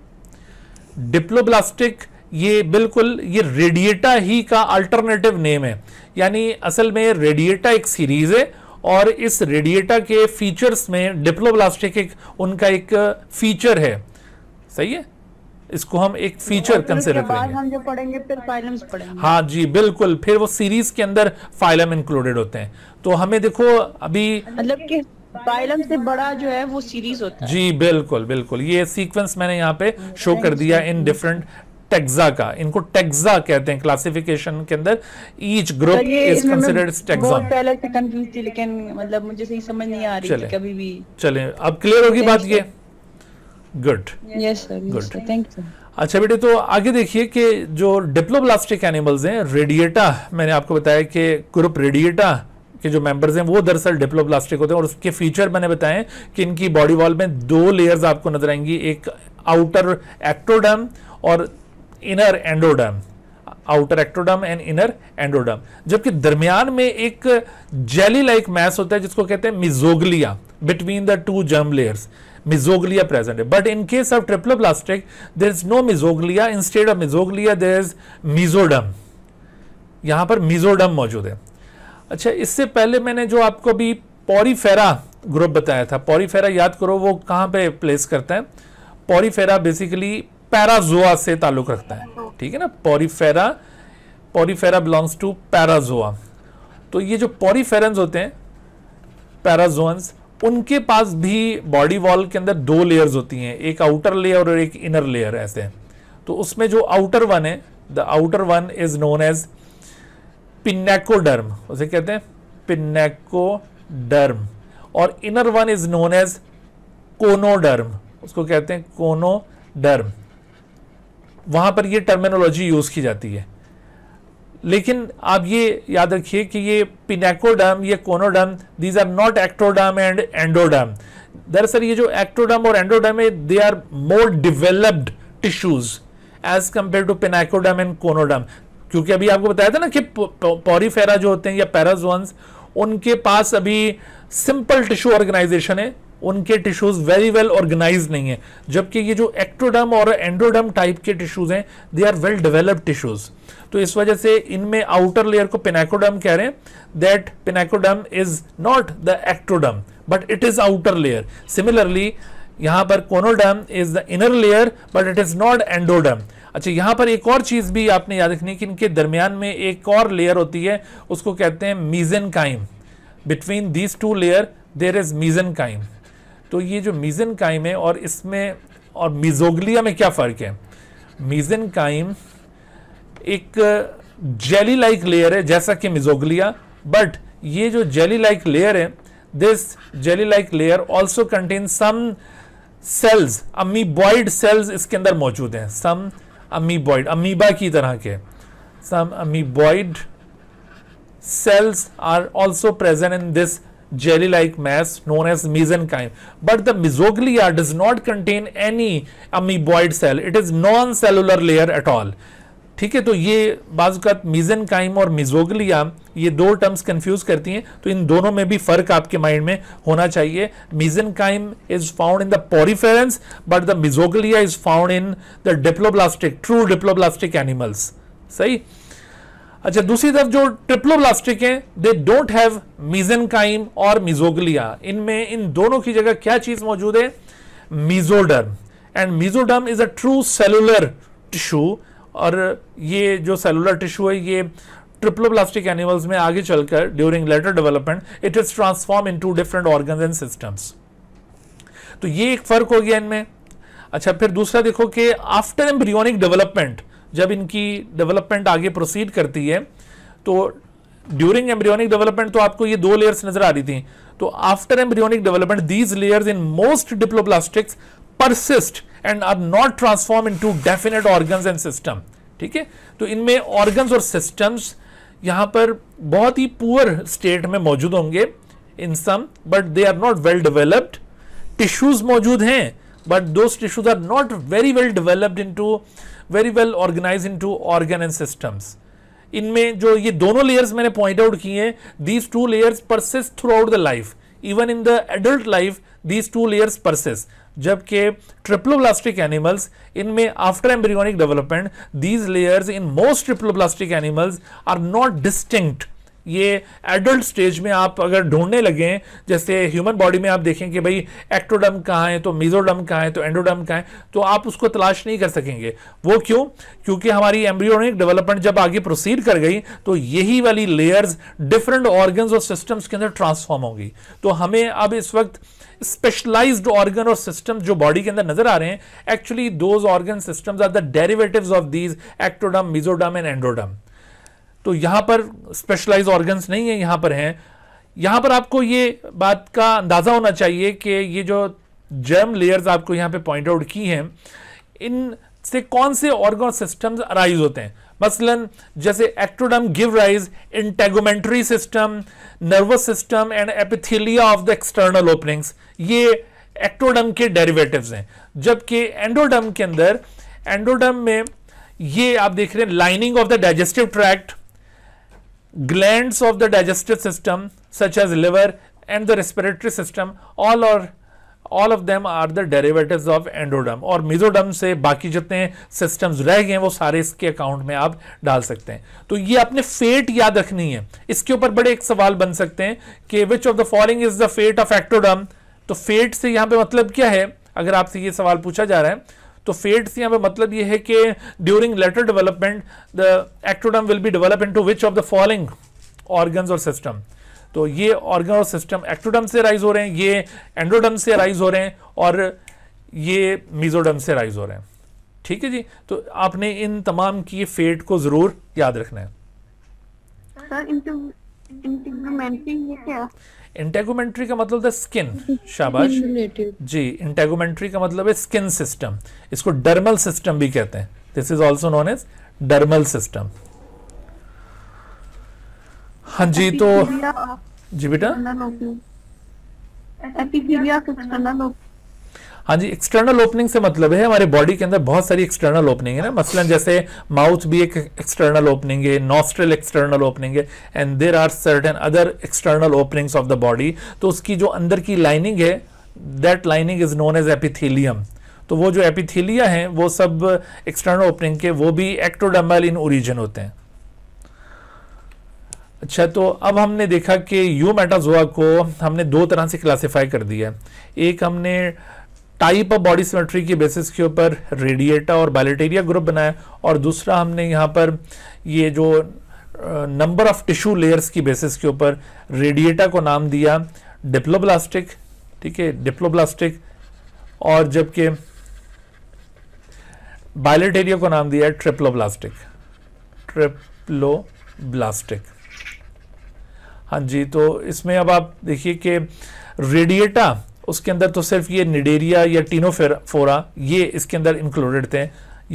डिप्लोब्लास्टिक ये बिल्कुल ये रेडिएटा ही का अल्टरनेटिव नेम है यानी असल में रेडिएटा एक सीरीज है और इस रेडिएटा के फीचर्स में डिप्लोब्लास्टिक एक उनका एक फीचर है सही है इसको हम एक फीचर तो कंसिडर करेंगे हम जो पढ़ेंगे फिर फाइलम्स पढ़ेंगे हाँ जी बिल्कुल फिर वो सीरीज के अंदर फाइलम इंक्लूडेड होते हैं तो हमें देखो अभी मतलब कि फाइलम से बड़ा जो है वो सीरीज होता है जी बिल्कुल बिल्कुल ये सीक्वेंस मैंने यहाँ पे शो कर दिया इन डिफरेंट टेक्सा का इनको टेक्सा कहते हैं क्लासिफिकेशन के अंदर each group is considered taxa पहले से कंफ्यूज थी लेकिन मतलब मुझे सही समझ नहीं आ रही कभी भी चले अब क्लियर होगी बात ये गुड गुड थैंक यू अच्छा बेटे तो आगे देखिए कि जो डिप्लोब्लास्टिक एनिमल्स हैं रेडिएटा मैंने आपको बताया कि ग्रुप रेडिएटा के जो मेंबर्स हैं वो दरअसल डिप्लोब्लास्टिक होते हैं और उसके फीचर मैंने बताए कि इनकी बॉडी वॉल में दो लेयर्स आपको नजर आएंगी एक आउटर एक्टोडम और inner endoderm outer ectoderm and inner endoderm जबकि दरमियान में एक जेली लाइक मैस होता है जिसको कहते हैं mesoglea between the two germ layers mesoglea present है but in case of triploblastic there is no mesoglea in instead of mesoglea there is mesoderm यहां पर मिजोडम मौजूद है अच्छा इससे पहले मैंने जो आपको अभी पोरीफेरा ग्रुप बताया था पोरीफेरा याद करो वो कहां पे प्लेस करता है पोरीफेरा बेसिकली पैराजोआ से ताल्लुक रखता है ठीक है ना porifera porifera belongs to parazoa तो ये जो पॉरीफेरेंस होते हैं पैराजोन्स उनके पास भी बॉडी वॉल के अंदर दो लेयर्स होती हैं एक आउटर लेयर और एक इनर लेयर ऐसे हैं तो उसमें जो आउटर वन है the outer one is known as pinacoderm उसे कहते हैं पिन्नेकोडर्म और inner one is known as choanoderm उसको कहते हैं कोनोडर्म वहां पर यह टर्मिनोलॉजी यूज की जाती है लेकिन आप ये याद रखिए कि ये पिनेकोडम ये choanoderm these are not ectoderm and endoderm दरअसल ये जो एक्टोडम और एंडोडम है they are more developed tissues as compare to pinacoderm and choanoderm क्योंकि अभी आपको बताया था ना कि पॉरीफेरा जो होते हैं या पैराजोन्स उनके पास अभी सिंपल टिश्यू ऑर्गेनाइजेशन है उनके टिश्यूज वेरी वेल ऑर्गेनाइज नहीं है जबकि ये जो एक्टोडम और एंडोडम टाइप के टिश्यूज हैं they are well developed tissues तो इस वजह से इनमें आउटर लेयर को पेनाकोडम कह रहे हैं that pinacoderm is not the ectoderm but it is outer layer similarly यहां पर choanoderm is the inner layer but it is not endoderm अच्छा यहां पर एक और चीज़ भी आपने याद रखनी है कि इनके दरमियान में एक और लेयर होती है उसको कहते हैं mesenchyme between these two layer there is mesenchyme तो ये जो मीजन काइम है और इसमें और मिजोगलिया में क्या फ़र्क है मीजन काइम एक जेली लाइक लेयर है जैसा कि मिजोगलिया बट ये जो जेली लाइक लेयर है this jelly like layer also contain some cells amoeboid cells इसके अंदर मौजूद हैं सम अमीबॉइड अमीबा की तरह के some amoeboid cells are also present in this jelly like mass known as mesenchyme but the mesoglea does not contain any amoeboid cell it is non cellular layer at all ठीक है तो ये बाज़ात मीजन crime और मिजोगलिया ये दो terms confuse करती हैं तो इन दोनों में भी फ़र्क आपके माइंड में होना चाहिए mesenchyme is found in the poriferans but the mesoglea is found in the diploblastic true diploblastic animals सही अच्छा दूसरी तरफ जो ट्रिप्लोब्लास्टिक हैं दे डोंट हैव मीजनकाइम और मिजोगलिया इनमें इन दोनों की जगह क्या चीज़ मौजूद है mesoderm and mesoderm is a true cellular tissue और ये जो सेलुलर टिश्यू है ये ट्रिप्लोप्लास्टिक एनिमल्स में आगे चलकर during later development it is transform in to different organ and systems तो ये एक फर्क हो गया इनमें अच्छा फिर दूसरा देखो कि आफ्टर एम्ब्रियोनिक डेवलपमेंट जब इनकी डेवलपमेंट आगे प्रोसीड करती है तो ड्यूरिंग एम्ब्रियोनिक डेवलपमेंट तो आपको ये दो लेयर्स नजर आ रही थी तो after embryonic development these layers in most diploblastics and are not transform in to definite organ and system ठीक है तो इनमें ऑर्गन और सिस्टम यहाँ पर बहुत ही पुअर स्टेट में मौजूद होंगे in some but they are not well developed tissues मौजूद हैं but those tissues are not very well developed in very well organise into organ and systems इनमें जो ये दोनों लेयर्स मैंने पॉइंट आउट किए हैं these two layers persist throughout the life even in the adult life these two layers persist जबकि triploblastic animals इनमें after embryonic development these layers in most triploblastic animals are not distinct ये adult stage में आप अगर ढूंढने लगे जैसे human body में आप देखें कि भाई एक्टोडम कहाँ है तो मिजोडम कहाँ है तो एंडोडम कहाँ है तो आप उसको तलाश नहीं कर सकेंगे वो क्यों क्योंकि हमारी एम्ब्रियोनिक डेवलपमेंट जब आगे प्रोसीड कर गई तो यही वाली लेयर्स डिफरेंट ऑर्गन्स और सिस्टम्स के अंदर ट्रांसफॉर्म होंगी तो हमें अब इस वक्त स्पेशलाइज्ड ऑर्गन और सिस्टम जो बॉडी के अंदर नजर आ रहे हैं actually those organ systems are the derivative of these ectoderm mesoderm and endoderm तो यहां पर स्पेशलाइज ऑर्गन्स नहीं है यहां पर हैं यहां पर आपको ये बात का अंदाजा होना चाहिए कि ये जो जर्म लेयर्स आपको यहां पे पॉइंट आउट की हैं इन से कौन से ऑर्गन सिस्टम्स अराइज होते हैं मसलन जैसे ectoderm give rise integumentary system nervous system and epithelia of the external openings ये एक्ट्रोडम के डेरिवेटिव्स हैं जबकि एंडोडम के अंदर एंडोडम में ये आप देख रहे हैं lining of the digestive tract gland of the digestive system such as liver and the respiratory system all और all of them are the derivatives of endoderm और मिजोडम से बाकी जितने सिस्टम रह गए हैं वो सारे इसके अकाउंट में आप डाल सकते हैं तो ये आपने फेट याद रखनी है इसके ऊपर बड़े एक सवाल बन सकते हैं कि which of the falling is the fate of ectoderm तो फेट से यहां पर मतलब क्या है अगर आपसे ये सवाल पूछा जा रहा है तो फेड से यहाँ पे मतलब ये है कि during later development the ectoderm will be develop in to which of the following organs और सिस्टम तो ये ऑर्गन और सिस्टम एक्ट्रोडम से राइज हो रहे हैं ये एंड्रोडम से राइज हो रहे हैं और ये मीजोडम से राइज हो रहे हैं ठीक है जी तो आपने इन तमाम की फेट को जरूर याद रखना है सर इंटीग्रमेंटिंग ये क्या इंटेगोमेंट्री का मतलब था स्किन शाबाश जी इंटेगोमेंट्री का मतलब है स्किन सिस्टम इसको डर्मल सिस्टम भी कहते हैं this is also known as dermal system हाँ जी तो जी बेटा हाँ जी एक्सटर्नल ओपनिंग से मतलब है हमारे बॉडी के अंदर बहुत सारी एक्सटर्नल ओपनिंग है ना मसलन जैसे माउथ भी एक एक्सटर्नल ओपनिंग है नॉस्ट्रल एक्सटर्नल ओपनिंग है and there are certain other external openings of the body तो उसकी जो अंदर की लाइनिंग है that lining is known as epithelium तो वो जो एपिथीलिया हैं वो सब एक्सटर्नल ओपनिंग के वो भी एक्टोडर्मल इन ओरिजिन होते हैं अच्छा तो अब हमने देखा कि यू मेटाजोआ को हमने दो तरह से क्लासिफाई कर दिया एक हमने टाइप ऑफ बॉडी सिमेट्री के बेसिस के ऊपर रेडिएटा और बैलेटेरिया ग्रुप बनाया और दूसरा हमने यहाँ पर ये जो नंबर ऑफ टिश्यू लेयर्स की बेसिस के ऊपर रेडिएटा को नाम दिया डिप्लोब्लास्टिक ठीक है डिप्लोब्लास्टिक और जबकि बायोलेटेरिया को नाम दिया ट्रिप्लोब्लास्टिक ट्रिप्लोब्लास्टिक हाँ जी तो इसमें अब आप देखिए कि रेडिएटा उसके अंदर तो सिर्फ ये निडेरिया या टीनोफेरा ये इसके अंदर इंक्लूडेड थे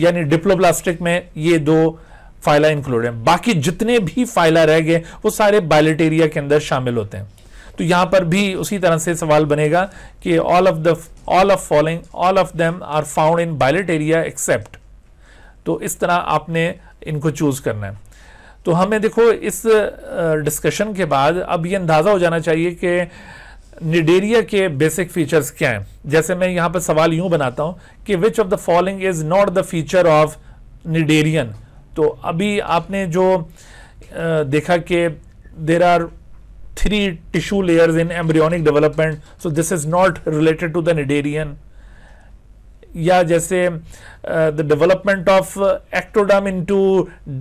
यानी डिप्लोप्लास्टिक में ये दो फाइला इंक्लूड हैं बाकी जितने भी फाइला रह गए वो सारे बायलेटेरिया के अंदर शामिल होते हैं तो यहाँ पर भी उसी तरह से सवाल बनेगा कि all of the all of following all of them are found in bilateria except तो इस तरह आपने इनको चूज करना है तो हमें देखो इस डिस्कशन के बाद अब ये अंदाज़ा हो जाना चाहिए कि निडेरिया के बेसिक फीचर्स क्या हैं जैसे मैं यहाँ पर सवाल यूँ बनाता हूँ कि which of the following is not the feature of cnidarian तो अभी आपने जो देखा कि there are three tissue layers in embryonic development so this is not related to the cnidarian या जैसे the development of ectoderm into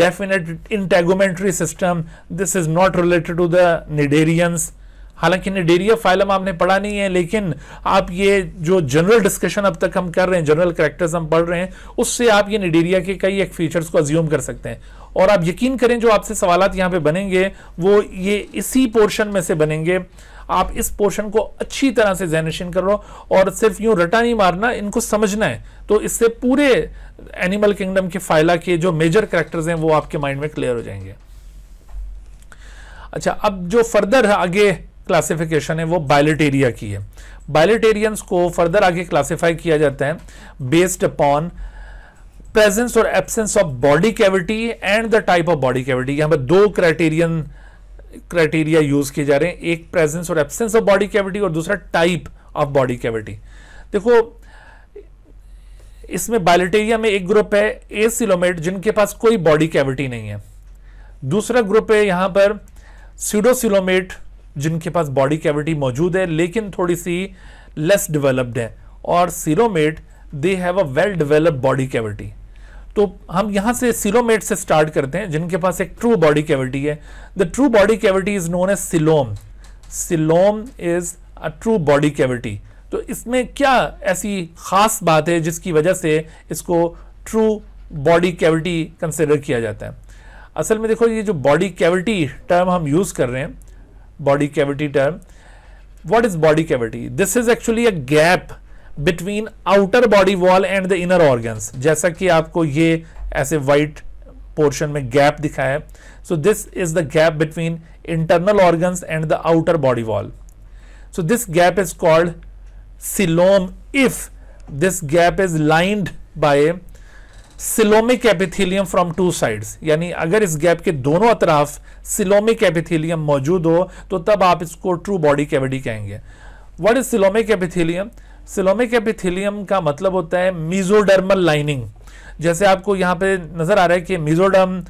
definite integumentary system this is not related to the cnidarians हालांकि cnidaria phylum आपने पढ़ा नहीं है लेकिन आप ये जो जनरल डिस्कशन अब तक हम कर रहे हैं जनरल करेक्टर्स हम पढ़ रहे हैं उससे आप ये निडेरिया के कई एक फीचर्स को अज्यूम कर सकते हैं और आप यकीन करें जो आपसे सवाल यहाँ पे बनेंगे वो ये इसी पोर्शन में से बनेंगे आप इस पोर्शन को अच्छी तरह से जैनशन करो और सिर्फ यूं रटा नहीं मारना इनको समझना है तो इससे पूरे एनिमल किंगडम के फाइला के जो मेजर करेक्टर्स हैं वो आपके माइंड में क्लियर हो जाएंगे अच्छा अब जो फर्दर आगे क्लासिफिकेशन है वो बायलेटेरिया की है बायलेटेरियंस को फर्दर आगे क्लासिफाई किया जाता है बेस्ड अपॉन प्रेजेंस और absence of body cavity and the type of body cavity यहाँ पर दो क्राइटेरियन क्राइटेरिया यूज किए जा रहे हैं एक प्रेजेंस और एब्सेंस ऑफ बॉडी कैविटी और दूसरा टाइप ऑफ बॉडी कैविटी देखो इसमें बायोलिटेरिया में एक ग्रुप है ए सिलोमेट जिनके पास कोई बॉडी कैविटी नहीं है दूसरा ग्रुप है यहाँ पर सीडोसिलोमेट जिनके पास बॉडी कैविटी मौजूद है लेकिन थोड़ी सी लेस डेवलप्ड है और coelomate they have a well developed body cavity तो हम यहाँ से सिलोमेट से स्टार्ट करते हैं जिनके पास एक ट्रू बॉडी कैविटी है the true body cavity is known as coelom coelom is a true body cavity तो इसमें क्या ऐसी खास बात है जिसकी वजह से इसको ट्रू बॉडी कैविटी कंसिडर किया जाता है असल में देखो ये जो बॉडी कैविटी टर्म हम यूज़ कर रहे हैं body cavity term. What is body cavity? This is actually a gap between outer body wall and the inner organs. जैसा कि आपको ये ऐसे white portion में gap दिखा है. So this is the gap between internal organs and the outer body wall. So this gap is called coelom if this gap is lined by coelomic epithelium from two sides यानी अगर इस gap के दोनों अतराफ coelomic epithelium मौजूद हो तो तब आप इसको ट्रू बॉडी कैविटी कहेंगे what is coelomic epithelium coelomic epithelium का मतलब होता है मीजोडर्मल लाइनिंग जैसे आपको यहाँ पे नजर आ रहा है कि मीजोडर्म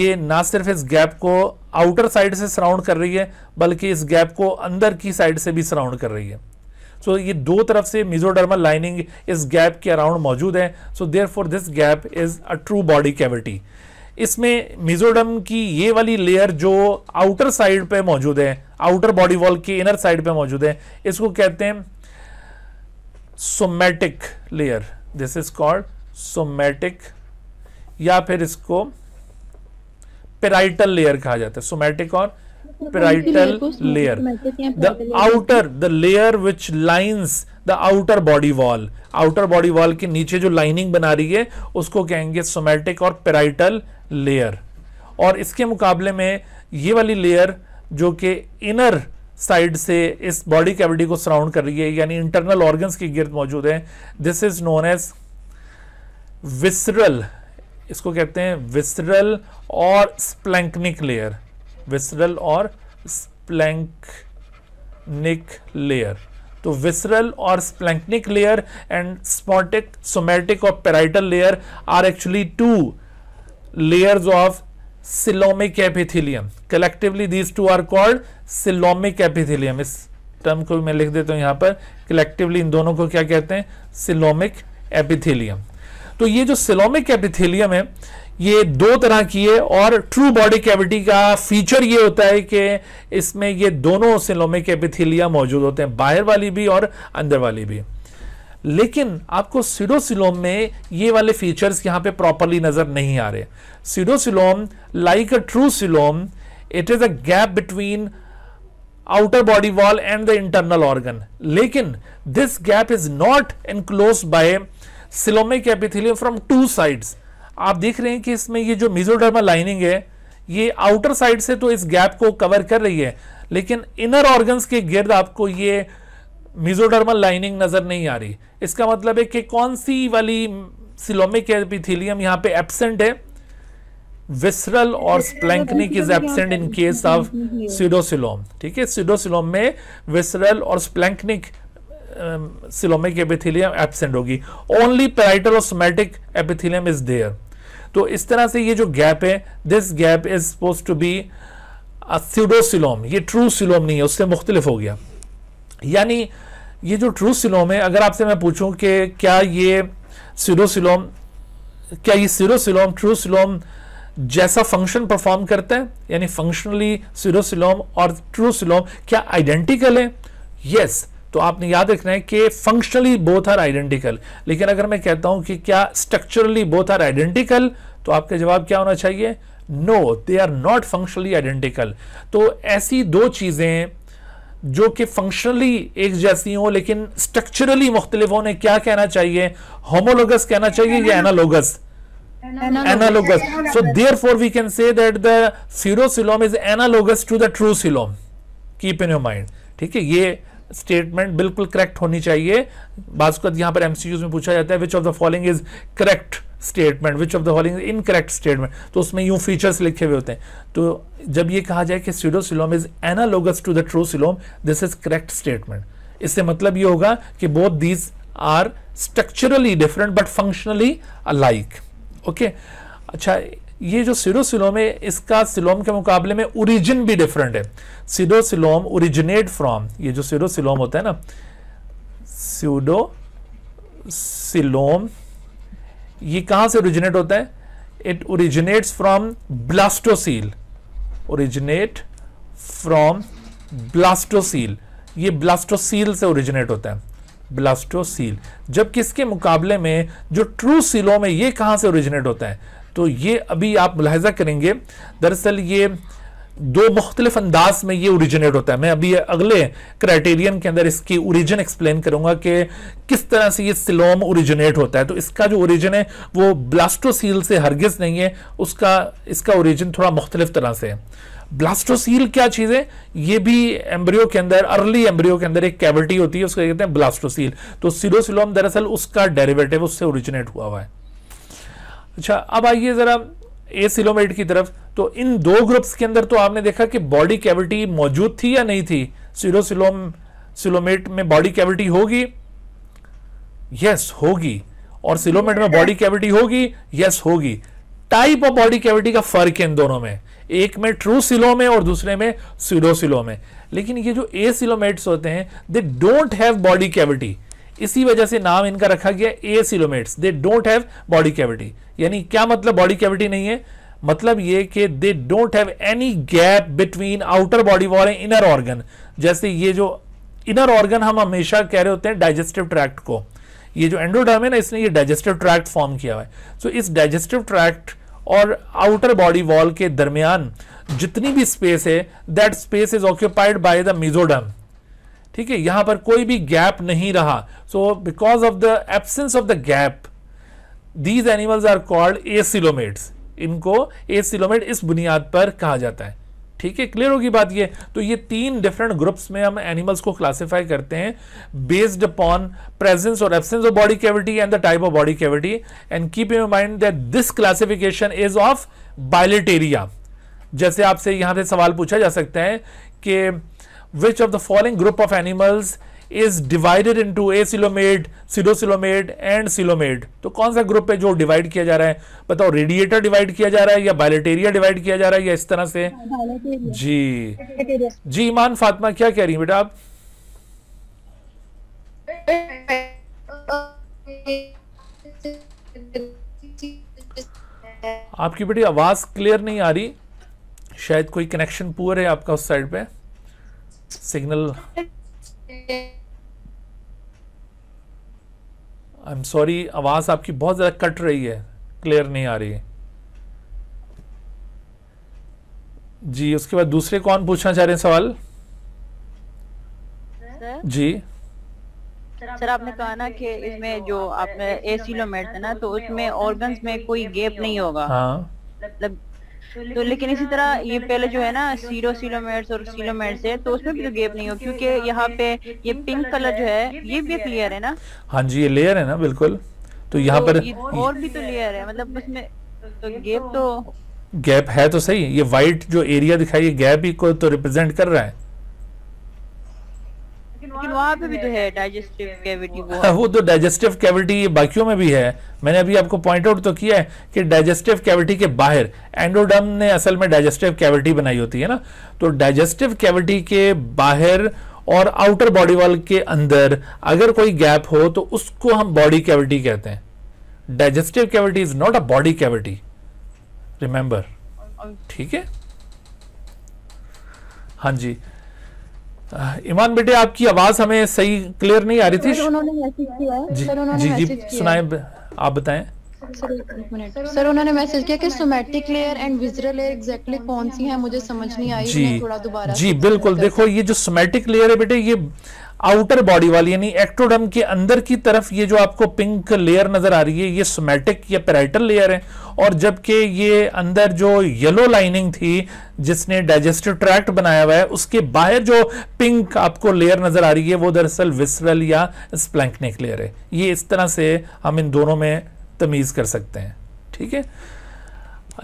ये ना सिर्फ इस गैप को आउटर साइड से सराउंड कर रही है बल्कि इस गैप को अंदर की साइड से भी सराउंड कर रही है सो ये दो तरफ से मिजोडर्मल लाइनिंग इस गैप के अराउंड मौजूद है so therefore this gap is a true body cavity इसमें मिजोडम की ये वाली लेयर जो आउटर साइड पे मौजूद है आउटर बॉडी वॉल के इनर साइड पे मौजूद है इसको कहते हैं somatic layer this is called somatic या फिर इसको पेराइटल लेयर कहा जाता है सोमैटिक और मतलब parietal layer the outer the layer which lines the outer body wall outer body wall के नीचे जो लाइनिंग बना रही है उसको कहेंगे सोमैटिक और पेराइटल लेयर और इसके मुकाबले में ये वाली लेयर जो कि इनर साइड से इस बॉडी कैविटी को सराउंड कर रही है यानी इंटरनल ऑर्गन्स के गिर्द मौजूद है this is known as visceral इसको कहते हैं विसरल और स्प्लैंकनिक लेयर विसरल और स्प्लैंकनिक लेयर तो विसरल और स्प्लैंकनिक लेयर एंड स्पॉटिक सोमैटिक और parietal layer are actually two layers of coelomic epithelium collectively these two are called coelomic epithelium इस टर्म को मैं लिख देता हूं यहां पर कलेक्टिवली इन दोनों को क्या कहते हैं सिलोमिक एपिथिलियम तो ये जो सिलोमिक एपिथेलियम है ये दो तरह की है और ट्रू बॉडी कैविटी का फीचर ये होता है कि इसमें ये दोनों सिलोमिक एपिथेलिया मौजूद होते हैं बाहर वाली भी और अंदर वाली भी लेकिन आपको सीडोसिलोम में ये वाले फीचर्स यहाँ पे प्रॉपरली नज़र नहीं आ रहे pseudocoelom like a true coelom it is a gap between outer body wall and the internal organ लेकिन this gap is not enclose by coelomic epithelium from two sides आप देख रहे हैं कि इसमें ये जो मिजोडर्मा लाइनिंग है ये आउटर साइड से तो इस गैप को कवर कर रही है लेकिन इनर ऑर्गन्स के गिर्द आपको ये मिजोडर्मल लाइनिंग नज़र नहीं आ रही इसका मतलब है कि कौन सी वाली सिलोमिक एपिथिलियम यहाँ पे एबसेंट है विसरल और splanchnic is absent in case of pseudocoelom ठीक है सिडोसिलोम में विसरल और स्प्लैंकनिक सिलोमिक एपिथिलियम एबसेंट होगी ओनली पेराइटल और सोमैटिक एपिथिलियम इज देयर तो इस तरह से ये जो गैप है this gap is suppose to be pseudocoelom ये ट्रू सिलोम नहीं है उससे मुख्तलिफ हो गया यानी ये जो ट्रू सिलोम है अगर आपसे मैं पूछूं कि क्या ये सिरोसिलोम क्या ये सिरोसिलोम ट्रू सिलोम जैसा फंक्शन परफॉर्म करता है यानी फंक्शनली सिरोसिलोम और ट्रू सिलोम क्या आइडेंटिकल है यस yes, तो आपने याद रखना है कि फंक्शनली बोथ आर आइडेंटिकल लेकिन अगर मैं कहता हूं कि क्या स्ट्रक्चरली बोथ आर आइडेंटिकल तो आपका जवाब क्या होना चाहिए no they are not functionally identical तो ऐसी दो चीज़ें जो कि फंक्शनली एक जैसी हो लेकिन स्ट्रक्चरली मुख्तलिफ होने क्या कहना चाहिए होमोलोगस कहना चाहिए या analogous analogous so therefore we can say that the pseudocoelom is analogous to the true coelom keep in your mind ठीक है ये स्टेटमेंट बिल्कुल करेक्ट होनी चाहिए बाजकत यहां पर एमसीक्यूज में पूछा जाता है which of the following is correct statement which of the following incorrect statement तो उसमें यूं फीचर्स लिखे हुए होते हैं तो जब ये कहा जाए कि pseudocoelom is analogous to the true coelom this is correct statement इससे मतलब ये होगा कि both these are structurally different but functionally alike okay अच्छा ये जो सिरोसिलोम है इसका सिलोम के मुकाबले में ओरिजिन भी डिफरेंट है सीडोसिलोम ओरिजिनेट फ्रॉम ये जो सीडोसिलोम होता है ना सिडो सिलोम ये कहां से ओरिजिनेट होता है it originates from blastocoel originate from blastocoel ये ब्लास्टोसील से ओरिजिनेट होता है ब्लास्टोसील जब किसके मुकाबले में जो ट्रू सिलोम है ये कहां से ओरिजिनेट होता है तो ये अभी आप मुलाहजा करेंगे दरअसल ये दो मुख्तलिफ अंदाज में ये ओरिजिनेट होता है मैं अभी अगले क्राइटेरियन के अंदर इसकी ओरिजिन एक्सप्लेन करूंगा कि किस तरह से ये सिलोम ओरिजिनेट होता है तो इसका जो ओरिजिन है वो ब्लास्टोसील से हरगिज नहीं है उसका इसका ओरिजिन थोड़ा मुख्तलिफ तरह से है ब्लास्टोसील क्या चीज़ है ये भी एम्ब्रियो के अंदर अर्ली एम्ब्रियो के अंदर एक कैविटी होती है उसको कहते हैं ब्लास्टोसील तो सिलोसिलोम दरअसल उसका डेरिवेटिव उससे ओरिजिनेट हुआ हुआ है अच्छा अब आइए ज़रा ए सिलोमेट की तरफ तो इन दो ग्रुप्स के अंदर तो आपने देखा कि बॉडी कैविटी मौजूद थी या नहीं थी सिलोसिलोम सिलोमेट में बॉडी कैविटी होगी यस होगी और सिलोमेट में बॉडी कैविटी होगी यस होगी टाइप ऑफ बॉडी कैविटी का फर्क है इन दोनों में एक में ट्रू सिलो में और दूसरे में सीडोसिलोम में लेकिन ये जो ए सिलोमेट्स होते हैं they don't have body cavity इसी वजह से नाम इनका रखा गया acoelomates they don't have body cavity यानी क्या मतलब बॉडी कैविटी नहीं है मतलब ये कि they don't have any gap between outer body wall and inner organ जैसे ये जो इनर ऑर्गन हम हमेशा कह रहे होते हैं डाइजेस्टिव ट्रैक्ट को ये जो एंड्रोडर्म है ना इसने ये डाइजेस्टिव ट्रैक्ट फॉर्म किया हुआ है सो so, इस डाइजेस्टिव ट्रैक्ट और आउटर बॉडी वॉल के दरमियान जितनी भी स्पेस है that space is occupied by the mesoderm ठीक है यहां पर कोई भी गैप नहीं रहा so because of the absence of the gap these animals are called coelomates इनको सिलोमेट इस बुनियाद पर कहा जाता है ठीक है क्लियर होगी बात ये तो ये तीन डिफरेंट ग्रुप्स में हम एनिमल्स को क्लासिफाई करते हैं बेस्ड अपॉन प्रेजेंस और absence of body cavity and the type of body cavity and keep in mind that this classification is of bilateria जैसे आपसे यहां से सवाल पूछा जा सकता है कि which of the following group of animals is divided into acoelomate pseudocoelomate and coelomate तो कौन सा ग्रुप है जो डिवाइड किया जा रहा है बताओ रेडिएटर डिवाइड किया जा रहा है या बायोलेटेरिया डिवाइड किया जा रहा है या इस तरह से जी जी ईमान फातमा क्या कह रही है बेटा आप आपकी बेटी आवाज क्लियर नहीं आ रही शायद कोई कनेक्शन पुअर है आपका उस साइड पे signal आई एम सॉरी आवाज आपकी बहुत ज्यादा कट रही है क्लियर नहीं आ रही जी उसके बाद दूसरे कौन पूछना चाह रहे हैं सवाल सर? जी सर आपने कहा ना कि इसमें जो आपने लोमेट है ना तो उसमें ऑर्गन्स में कोई गैप नहीं होगा हाँ मतलब तो लेकिन इसी तरह ये पहले जो है ना सीरो सीरोमेट्स और सीरोमेट्स है तो उसमें भी तो गैप नहीं हो क्योंकि यहाँ पे ये पिंक कलर जो है ये भी एक लेयर है ना हाँ जी ये लेयर है ना बिल्कुल तो यहाँ तो पर और भी तो लेयर है मतलब उसमें तो गैप तो गैप है तो सही ये वाइट जो एरिया दिखाई गैप ही को तो रिप्रेजेंट कर रहा है वो तो डाइजेस्टिव कैविटी बाकियों में भी है मैंने अभी आपको पॉइंट आउट तो किया है कि डाइजेस्टिव कैविटी के बाहर एंडोडम ने असल में डाइजेस्टिव कैविटी बनाई होती है ना तो डाइजेस्टिव कैविटी के बाहर और आउटर बॉडी वॉल के अंदर अगर कोई गैप हो तो उसको हम बॉडी कैविटी कहते हैं digestive cavity is not a body cavity remember ठीक है हाँ जी ईमान बेटे आपकी आवाज हमें सही क्लियर नहीं आ रही थी जी जी सुनाए आप बताए सर उन्होंने मैसेज किया कि somatic layer and visceral layer exactly कौन सी है मुझे समझ नहीं आई जी थोड़ा दोबारा जी बिल्कुल देखो ये जो सोमेटिक लेयर है बेटे ये आउटर बॉडी वाली यानी एक्टोडर्म के अंदर की तरफ ये जो आपको पिंक लेयर नजर आ रही है ये सोमेटिक या पेराइटल लेयर है और जबकि ये अंदर जो येलो लाइनिंग थी जिसने डाइजेस्टिव ट्रैक्ट बनाया हुआ है उसके बाहर जो पिंक आपको लेयर नजर आ रही है वो दरअसल विसरल या स्प्लैंकनिक लेयर है ये इस तरह से हम इन दोनों में तमीज कर सकते हैं ठीक है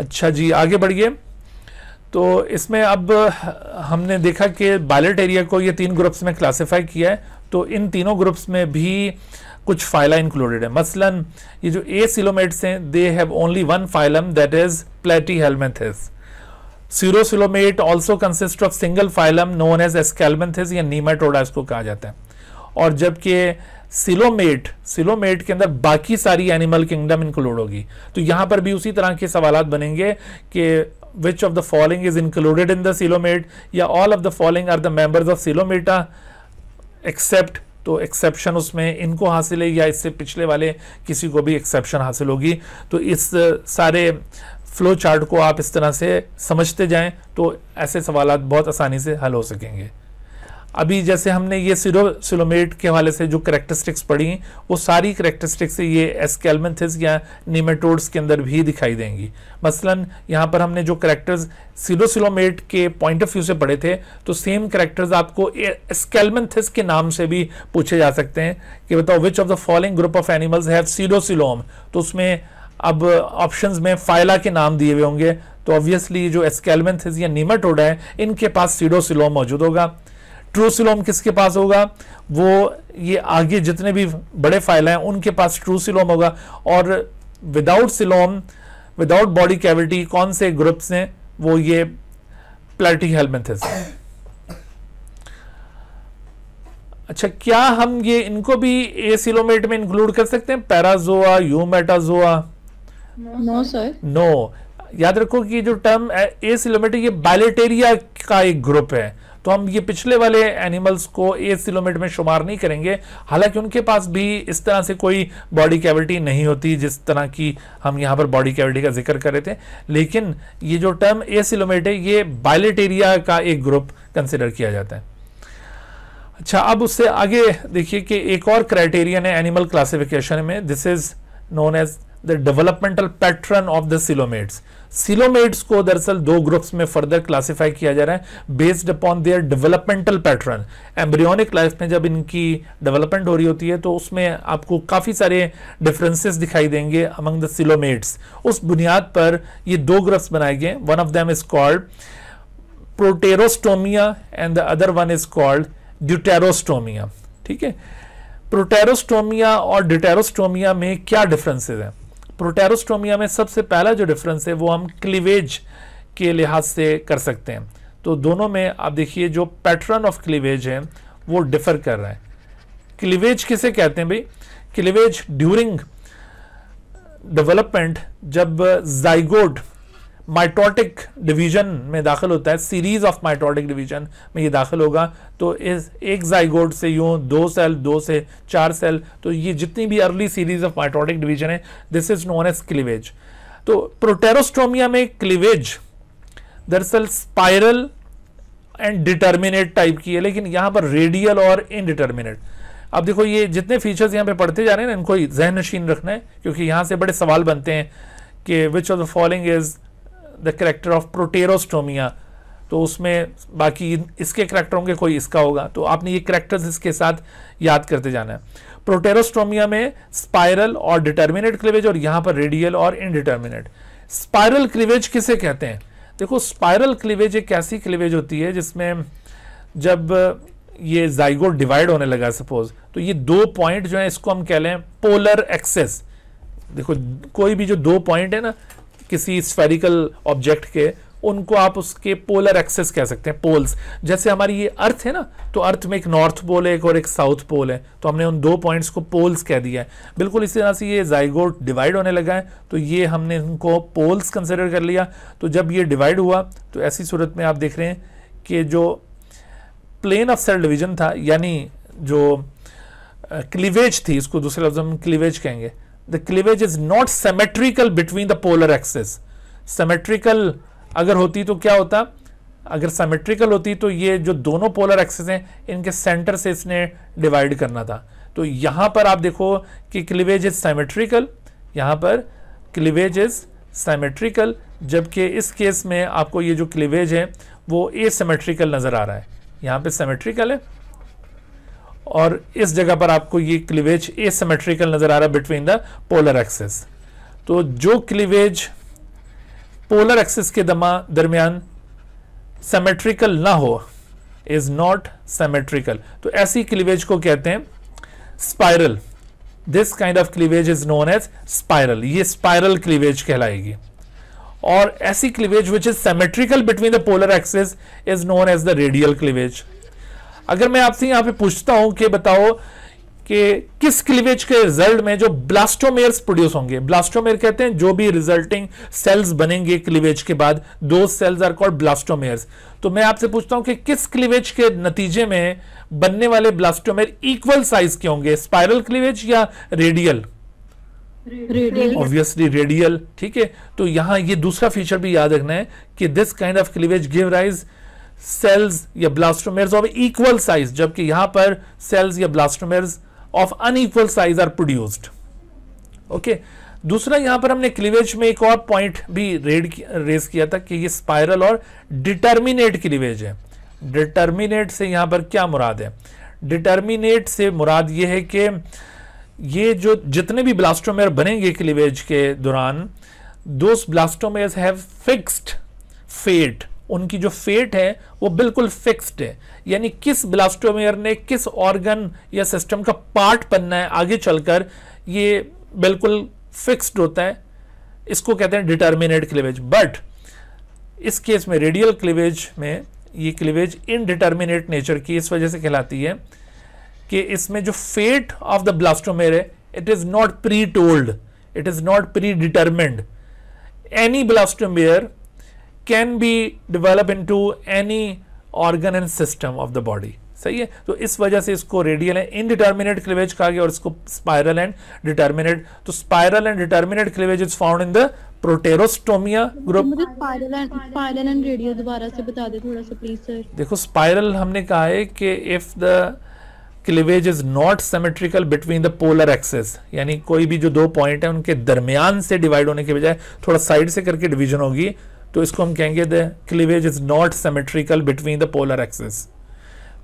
अच्छा जी आगे बढ़िए तो इसमें अब हमने देखा कि बायलेट एरिया को ये तीन ग्रुप्स में क्लासिफाई किया है तो इन तीनों ग्रुप्स में भी कुछ फाइला इंक्लूडेड है मसलन ये जो ए सिलोमेट्स हैं they have only one phylum that is platyhelminthes pseudocoelomate also consist of single phylum known as aschelminthes या नीमाटोडा इसको कहा जाता है और जबकि सिलोमेट सिलोमेट के अंदर बाकी सारी एनिमल किंगडम इंक्लूड होगी तो यहां पर भी उसी तरह के सवाल बनेंगे कि which of the following is included in the coelomate या all of the following are the members of coelomata except तो एक्सेप्शन उसमें इनको हासिल है या इससे पिछले वाले किसी को भी एक्सेप्शन हासिल होगी तो इस सारे फ्लो चार्ट को आप इस तरह से समझते जाएं तो ऐसे सवाल बहुत आसानी से हल हो सकेंगे अभी जैसे हमने ये सिरो सिलोमेट के हवाले से जो करेक्टरिस्टिक्स पढ़ी वो सारी करेक्टरिस्टिक्स ये एस्केलमेंथिस या नीमेटोड्स के अंदर भी दिखाई देंगी मसलन यहाँ पर हमने जो करेक्टर्स सिलोमेट के पॉइंट ऑफ व्यू से पढ़े थे तो सेम करेक्टर्स आपको एसकेलमेंथिस के नाम से भी पूछे जा सकते हैं कि बताओ which of the following group of animals have coelom तो उसमें अब ऑप्शंस में फाइला के नाम दिए हुए होंगे तो ऑब्वियसली जो एस्केलमेंथिस या नीमाटोड है इनके पास सीडोसिलोम मौजूद होगा ट्रूसिलोम किसके पास होगा वो ये आगे जितने भी बड़े फाइल हैं उनके पास ट्रूसिलोम होगा और without coelom without body cavity कौन से ग्रुप्स हैं वो ये प्लेटिक हेलमेंथिस अच्छा क्या हम ये इनको भी ए सिलोमेट में इंक्लूड कर सकते हैं parazoa eumetazoa no sir no याद रखो कि जो टर्म ए सिलोमेट ये बायलेटेरिया का एक ग्रुप है तो हम ये पिछले वाले एनिमल्स को एज सिलोमेट में शुमार नहीं करेंगे हालांकि उनके पास भी इस तरह से कोई बॉडी कैविटी नहीं होती जिस तरह की हम यहाँ पर बॉडी कैविटी का जिक्र कर रहे थे लेकिन ये जो टर्म ए सिलोमेट है ये बायलेटेरिया का एक ग्रुप कंसिडर किया जाता है अच्छा अब उससे आगे देखिए कि एक और क्राइटेरियन है एनिमल क्लासिफिकेशन में this is known as the developmental pattern of the coelomates coelomates को दरअसल दो ग्रुप्स में फर्दर क्लासिफाई किया जा रहा है based upon their developmental pattern embryonic life में जब इनकी डेवलपमेंट हो रही होती है तो उसमें आपको काफ़ी सारे डिफरेंसेस दिखाई देंगे अमंग द सिलोमेट्स उस बुनियाद पर ये दो ग्रुप्स बनाए गए one of them is called protostomia and the other one is called deuterostomia ठीक है प्रोटेरोस्टोमिया और डिटेरोस्टोमिया में क्या डिफरेंसेज हैं प्रोटेरोस्टोमिया में सबसे पहला जो डिफरेंस है वो हम क्लीवेज के लिहाज से कर सकते हैं तो दोनों में आप देखिए जो पैटर्न ऑफ क्लीवेज है वो डिफर कर रहा है क्लीवेज किसे कहते हैं भाई क्लीवेज ड्यूरिंग डेवलपमेंट जब जाइगोड माइटोटिक डिवीजन में दाखिल होता है सीरीज ऑफ माइटोटिक डिवीजन में ये दाखिल होगा तो इस एक जाइगोड से यूँ दो सेल दो से चार सेल तो ये जितनी भी early series of mitotic division है this is known as cleavage तो प्रोटेरोस्ट्रोमिया में क्लिवेज दरअसल स्पायरल एंड डिटर्मिनेट टाइप की है लेकिन यहाँ पर रेडियल और इनडिटर्मिनेट अब देखो ये जितने फीचर्स यहाँ पे पढ़ते जा रहे हैं ना इनको जहन नशीन रखना है क्योंकि यहाँ से बड़े सवाल बनते हैं कि which of the following is the character of protostomia तो उसमें बाकी इसके करेक्टर होंगे कोई इसका होगा तो आपने ये करैक्टर्स इसके साथ याद करते जाना है प्रोटेरोस्टोमिया में स्पायरल और डिटर्मिनेट क्लिवेज और यहाँ पर रेडियल और इनडिटर्मिनेट स्पायरल क्लिवेज किसे कहते हैं देखो स्पायरल क्लिवेज एक ऐसी क्लिवेज होती है जिसमें जब ये जाइगो डिवाइड होने लगा सपोज तो ये दो पॉइंट जो है इसको हम कह लें पोलर एक्सेस देखो कोई भी जो दो पॉइंट है ना किसी स्फेरिकल ऑब्जेक्ट के उनको आप उसके पोलर एक्सेस कह सकते हैं पोल्स जैसे हमारी ये अर्थ है ना तो अर्थ में एक नॉर्थ पोल है एक और एक साउथ पोल है तो हमने उन दो पॉइंट्स को पोल्स कह दिया है बिल्कुल इसी तरह से ये जाइगोट डिवाइड होने लगा है तो ये हमने इनको पोल्स कंसिडर कर लिया तो जब ये डिवाइड हुआ तो ऐसी सूरत में आप देख रहे हैं कि जो प्लेन ऑफ सेल डिविजन था यानी जो क्लीवेज थी इसको दूसरे लफ्ज हम क्लीवेज कहेंगे the cleavage is not symmetrical between the polar axis symmetrical अगर होती तो क्या होता अगर सेमेट्रिकल होती तो ये जो दोनों पोलर एक्सेस हैं इनके सेंटर से इसने डिवाइड करना था तो यहां पर आप देखो कि क्लीवेज इज सेमेट्रिकल यहां पर क्लीवेज इज सेमेट्रिकल जबकि इस केस में आपको ये जो क्लिवेज है वो ए सेमेट्रिकल नज़र आ रहा है यहां पे सेमेट्रिकल है और इस जगह पर आपको ये क्लिवेज ए नज़र आ रहा है बिटवीन द पोलर एक्सेस तो जो क्लिवेज पोलर एक्सेस के दमा दरमियान सेमेट्रिकल ना हो इज नॉट सेमेट्रिकल तो ऐसी क्लीवेज को कहते हैं spiral this kind of cleavage is known as spiral ये स्पायरल क्लीवेज कहलाएगी और ऐसी cleavage which is symmetrical between the polar axes is known as the radial cleavage अगर मैं आपसे यहां पे पूछता हूं कि बताओ कि किस क्लिवेज के रिजल्ट में जो ब्लास्टोमेयर प्रोड्यूस होंगे ब्लास्टोमेयर कहते हैं जो भी रिजल्टिंग सेल्स बनेंगे क्लिवेज के बाद दो सेल्स आर कॉल्ड ब्लास्टोमेयर तो मैं आपसे पूछता हूं कि किस क्लिवेज के नतीजे में बनने वाले ब्लास्टोमेयर इक्वल साइज के होंगे स्पायरल क्लिवेज या रेडियल ऑब्वियसली रेडियल ठीक है तो यहां ये दूसरा फीचर भी याद रखना है कि this kind of cleavage give rise cells या ब्लास्टोमेर ऑफ इक्वल साइज जबकि यहां पर सेल्स या blastomere of unequal size are produced okay दूसरा यहां पर हमने क्लीवेज में एक और पॉइंट भी रेड रेज किया था कि ये स्पायरल और डिटर्मिनेट क्लीवेज है डिटर्मिनेट से यहां पर क्या मुराद है डिटर्मिनेट से मुराद ये है कि ये जो जितने भी ब्लास्टोमेयर बनेंगे क्लीवेज के दौरान दोस्त ब्लास्टोमेर हैव फिक्स्ड फेट उनकी जो फेट है वो बिल्कुल फिक्स्ड है यानी किस ब्लास्टोमेयर ने किस ऑर्गन या सिस्टम का पार्ट बनना है आगे चलकर ये बिल्कुल फिक्स्ड होता है इसको कहते हैं डिटर्मिनेट क्लिवेज बट इस केस में रेडियल क्लिवेज में ये क्लिवेज इनडिटर्मिनेट नेचर की इस वजह से कहलाती है कि इसमें जो फेट ऑफ द ब्लास्टोमेयर है it is not pretold it is not predetermined any blastomere can be develop into any organ and system of the body सही है तो इस वजह से इसको रेडियल है इनडिटर्मिनेट क्लिवेज कहा गया और इसको स्पायरल एंड डिटर्मिनेट तो spiral and determinate cleavage is found in the protostomia group मुझे spiral and spiral and radial दोबारा से बता दे थोड़ा सा प्लीज सर देखो स्पायरल हमने कहा है कि if the cleavage is not symmetrical between the polar axes यानी कोई भी जो दो पॉइंट है उनके दरमियान से डिवाइड होने के बजाय थोड़ा साइड से करके डिवीजन होगी तो इसको हम कहेंगे the cleavage is not symmetrical between the polar axis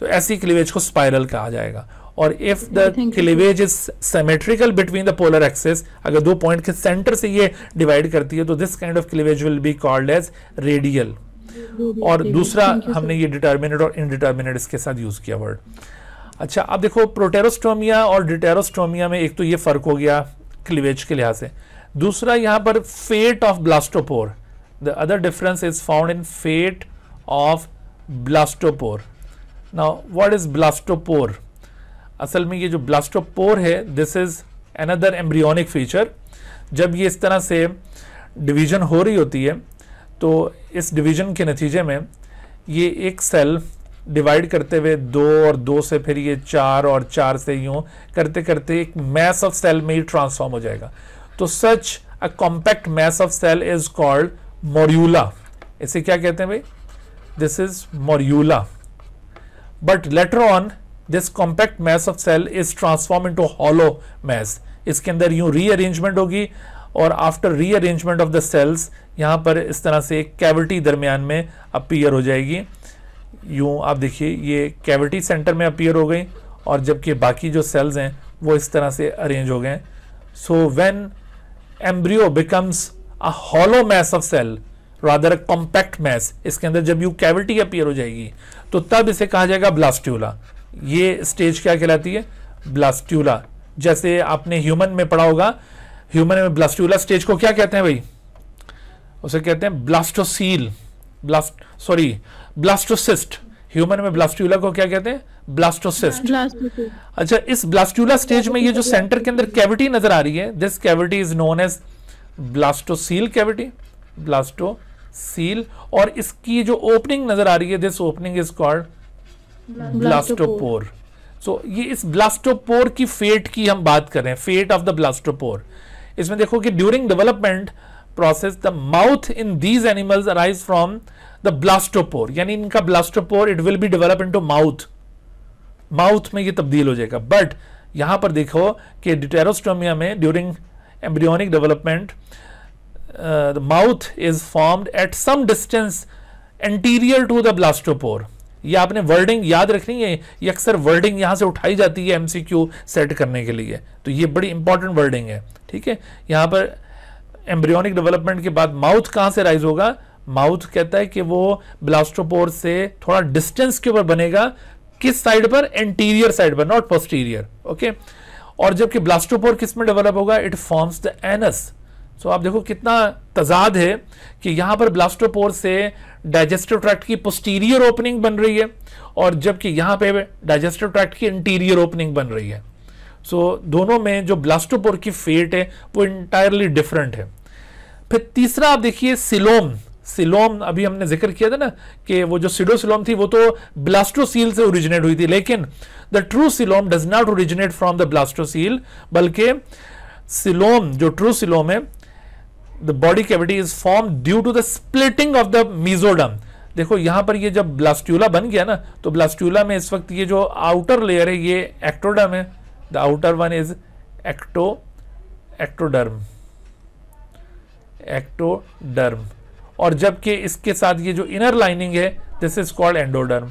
तो ऐसी क्लीवेज को स्पाइरल कहा जाएगा और if the cleavage is symmetrical between the polar axis अगर दो पॉइंट के सेंटर से ये डिवाइड करती है तो this kind of cleavage will be called as radial और दूसरा हमने ये डिटर्मिनेट और इनडिटर्मिनेट इसके साथ यूज किया वर्ड अच्छा अब देखो प्रोटेरोस्टोमिया और डिटेरोस्टोमिया में एक तो ये फर्क हो गया क्लीवेज के लिहाज से दूसरा यहां पर fate of blastopore The other difference is found in fate of blastopore now what is blastopore असल में ये जो ब्लास्टोपोर है this is another embryonic feature जब ये इस तरह से डिवीजन हो रही होती है तो इस डिवीजन के नतीजे में ये एक सेल डिवाइड करते हुए दो और दो से फिर ये चार और चार से यूँ करते करते एक मैस ऑफ सेल में ही ट्रांसफॉर्म हो जाएगा तो such a compact mass of cell is called morula इसे क्या कहते हैं भाई this is morula but later on this compact mass of cell is transform in into hollow mass इसके अंदर यूं रीअरेंजमेंट होगी और after rearrangement of the cells यहां पर इस तरह से एक कैविटी दरमियान में अपीयर हो जाएगी यूं आप देखिए ये कैविटी सेंटर में अपीयर हो गई और जबकि बाकी जो सेल्स हैं वो इस तरह से अरेंज हो गए so when embryo becomes a hollow mass of cell rather a compact mass इसके अंदर जब यू कैविटी अपियर हो जाएगी तो तब इसे कहा जाएगा ब्लास्ट्यूला ये स्टेज क्या कहलाती है ब्लास्ट्यूला जैसे आपने ह्यूमन में पढ़ा होगा ह्यूमन में ब्लास्ट्यूला स्टेज को क्या कहते हैं भाई उसे कहते हैं blastocoel blast sorry blastocyst human में ब्लास्ट्यूला को क्या कहते हैं ब्लास्टोसिस्ट हाँ, अच्छा इस ब्लास्ट्यूला स्टेज में ये जो सेंटर के अंदर कैविटी नजर आ रही है this cavity is known as blastocoel cavity blastocoel और इसकी जो ओपनिंग नजर आ रही है this opening is called blastopore so ये इस ब्लास्टोपोर की फेट की हम बात कर रहे हैं फेट ऑफ द ब्लास्टोपोर इसमें देखो कि during development process the mouth in these animals arise from the blastopore यानी इनका blastopore it will be develop in into mouth mouth में ये तब्दील हो जाएगा बट यहां पर देखो कि डिटेरोस्टोमिया में during embryonic development the mouth is formed at some distance anterior to the blastopore ये आपने वर्डिंग याद रखनी है ये अक्सर वर्डिंग यहां से उठाई जाती है एमसीक्यू सेट करने के लिए तो ये बड़ी इंपॉर्टेंट वर्डिंग है ठीक है यहां पर एम्ब्रियोनिक डेवलपमेंट के बाद माउथ कहां से राइज होगा माउथ कहता है कि वो ब्लास्टोपोर से थोड़ा डिस्टेंस के ऊपर बनेगा किस साइड पर एंटीरियर साइड पर नॉट पोस्टीरियर ओके और जबकि ब्लास्टोपोर किस में डेवलप होगा it forms the anus so आप देखो कितना तजाद है कि यहां पर ब्लास्टोपोर से डाइजेस्टिव ट्रैक्ट की पोस्टीरियर ओपनिंग बन रही है और जबकि यहां पे डाइजेस्टिव ट्रैक्ट की इंटीरियर ओपनिंग बन रही है सो so, दोनों में जो ब्लास्टोपोर की फेट है वो इंटायरली डिफरेंट है फिर तीसरा आप देखिए सिलोम सिलोम अभी हमने जिक्र किया था ना कि वो जो सिडोसिलोम थी वो तो ब्लास्टोसील से ओरिजिनेट हुई थी लेकिन the true coelom does not originate from the blastocoel बल्कि सिलोम जो ट्रू सिलोम है the body cavity is form due to the splitting of the mesoderm देखो यहां पर ये जब ब्लास्ट्यूला बन गया ना तो ब्लास्ट्यूला में इस वक्त ये जो आउटर लेयर है ये एक्टोडर्म है the outer one is ecto ectoderm ectoderm और जबकि इसके साथ ये जो इनर लाइनिंग है this is called endoderm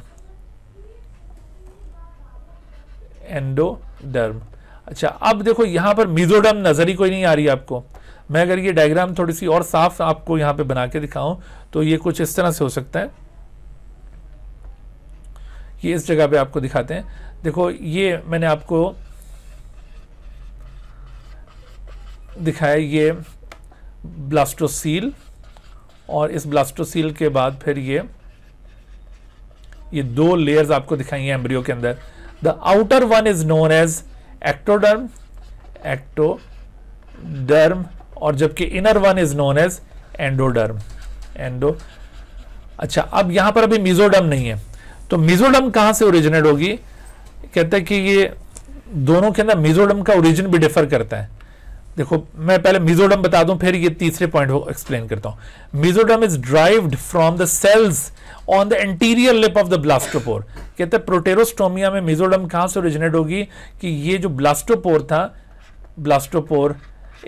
endoderm अच्छा अब देखो यहां पर मिजोडर्म नजर ही कोई नहीं आ रही आपको मैं अगर ये डायग्राम थोड़ी सी और साफ आपको यहां पे बना के दिखाऊं तो ये कुछ इस तरह से हो सकता है ये इस जगह पे आपको दिखाते हैं देखो ये मैंने आपको दिखाया ये ब्लास्टोसील और इस ब्लास्टोसील के बाद फिर ये ये दो लेयर्स आपको दिखाई हैं एम्ब्रियो के अंदर the outer one is known as ectoderm ectoderm और जबकि inner one is known as endoderm endo अच्छा अब यहां पर अभी मिजोडम नहीं है तो मिजोडम कहां से ओरिजिनेट होगी कहते हैं कि ये दोनों के अंदर मिजोडम का ओरिजिन भी डिफर करता है देखो मैं पहले मिजोडम बता दूं फिर ये तीसरे पॉइंट को एक्सप्लेन करता हूं mesoderm is derived from the cells on the anterior lip of the blastopore कहते हैं प्रोटेरोस्टोमिया में मिजोडम कहां से ओरिजिनेट होगी कि ये जो ब्लास्टोपोर था ब्लास्टोपोर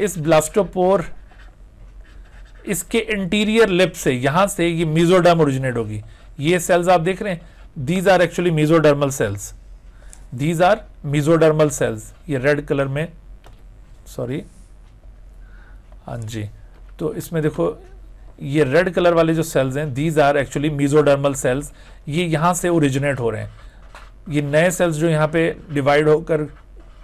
इस ब्लास्टोपोर इसके इंटीरियर लिप से यहां से ये मीजोडर्म ओरिजिनेट होगी ये सेल्स आप देख रहे हैं these are actually mesodermal cells these are mesodermal cells ये रेड कलर में सॉरी हाँ जी तो इसमें देखो ये रेड कलर वाले जो सेल्स हैं these are actually mesodermal cells ये यहाँ से ओरिजिनेट हो रहे हैं ये नए सेल्स जो यहाँ पे डिवाइड होकर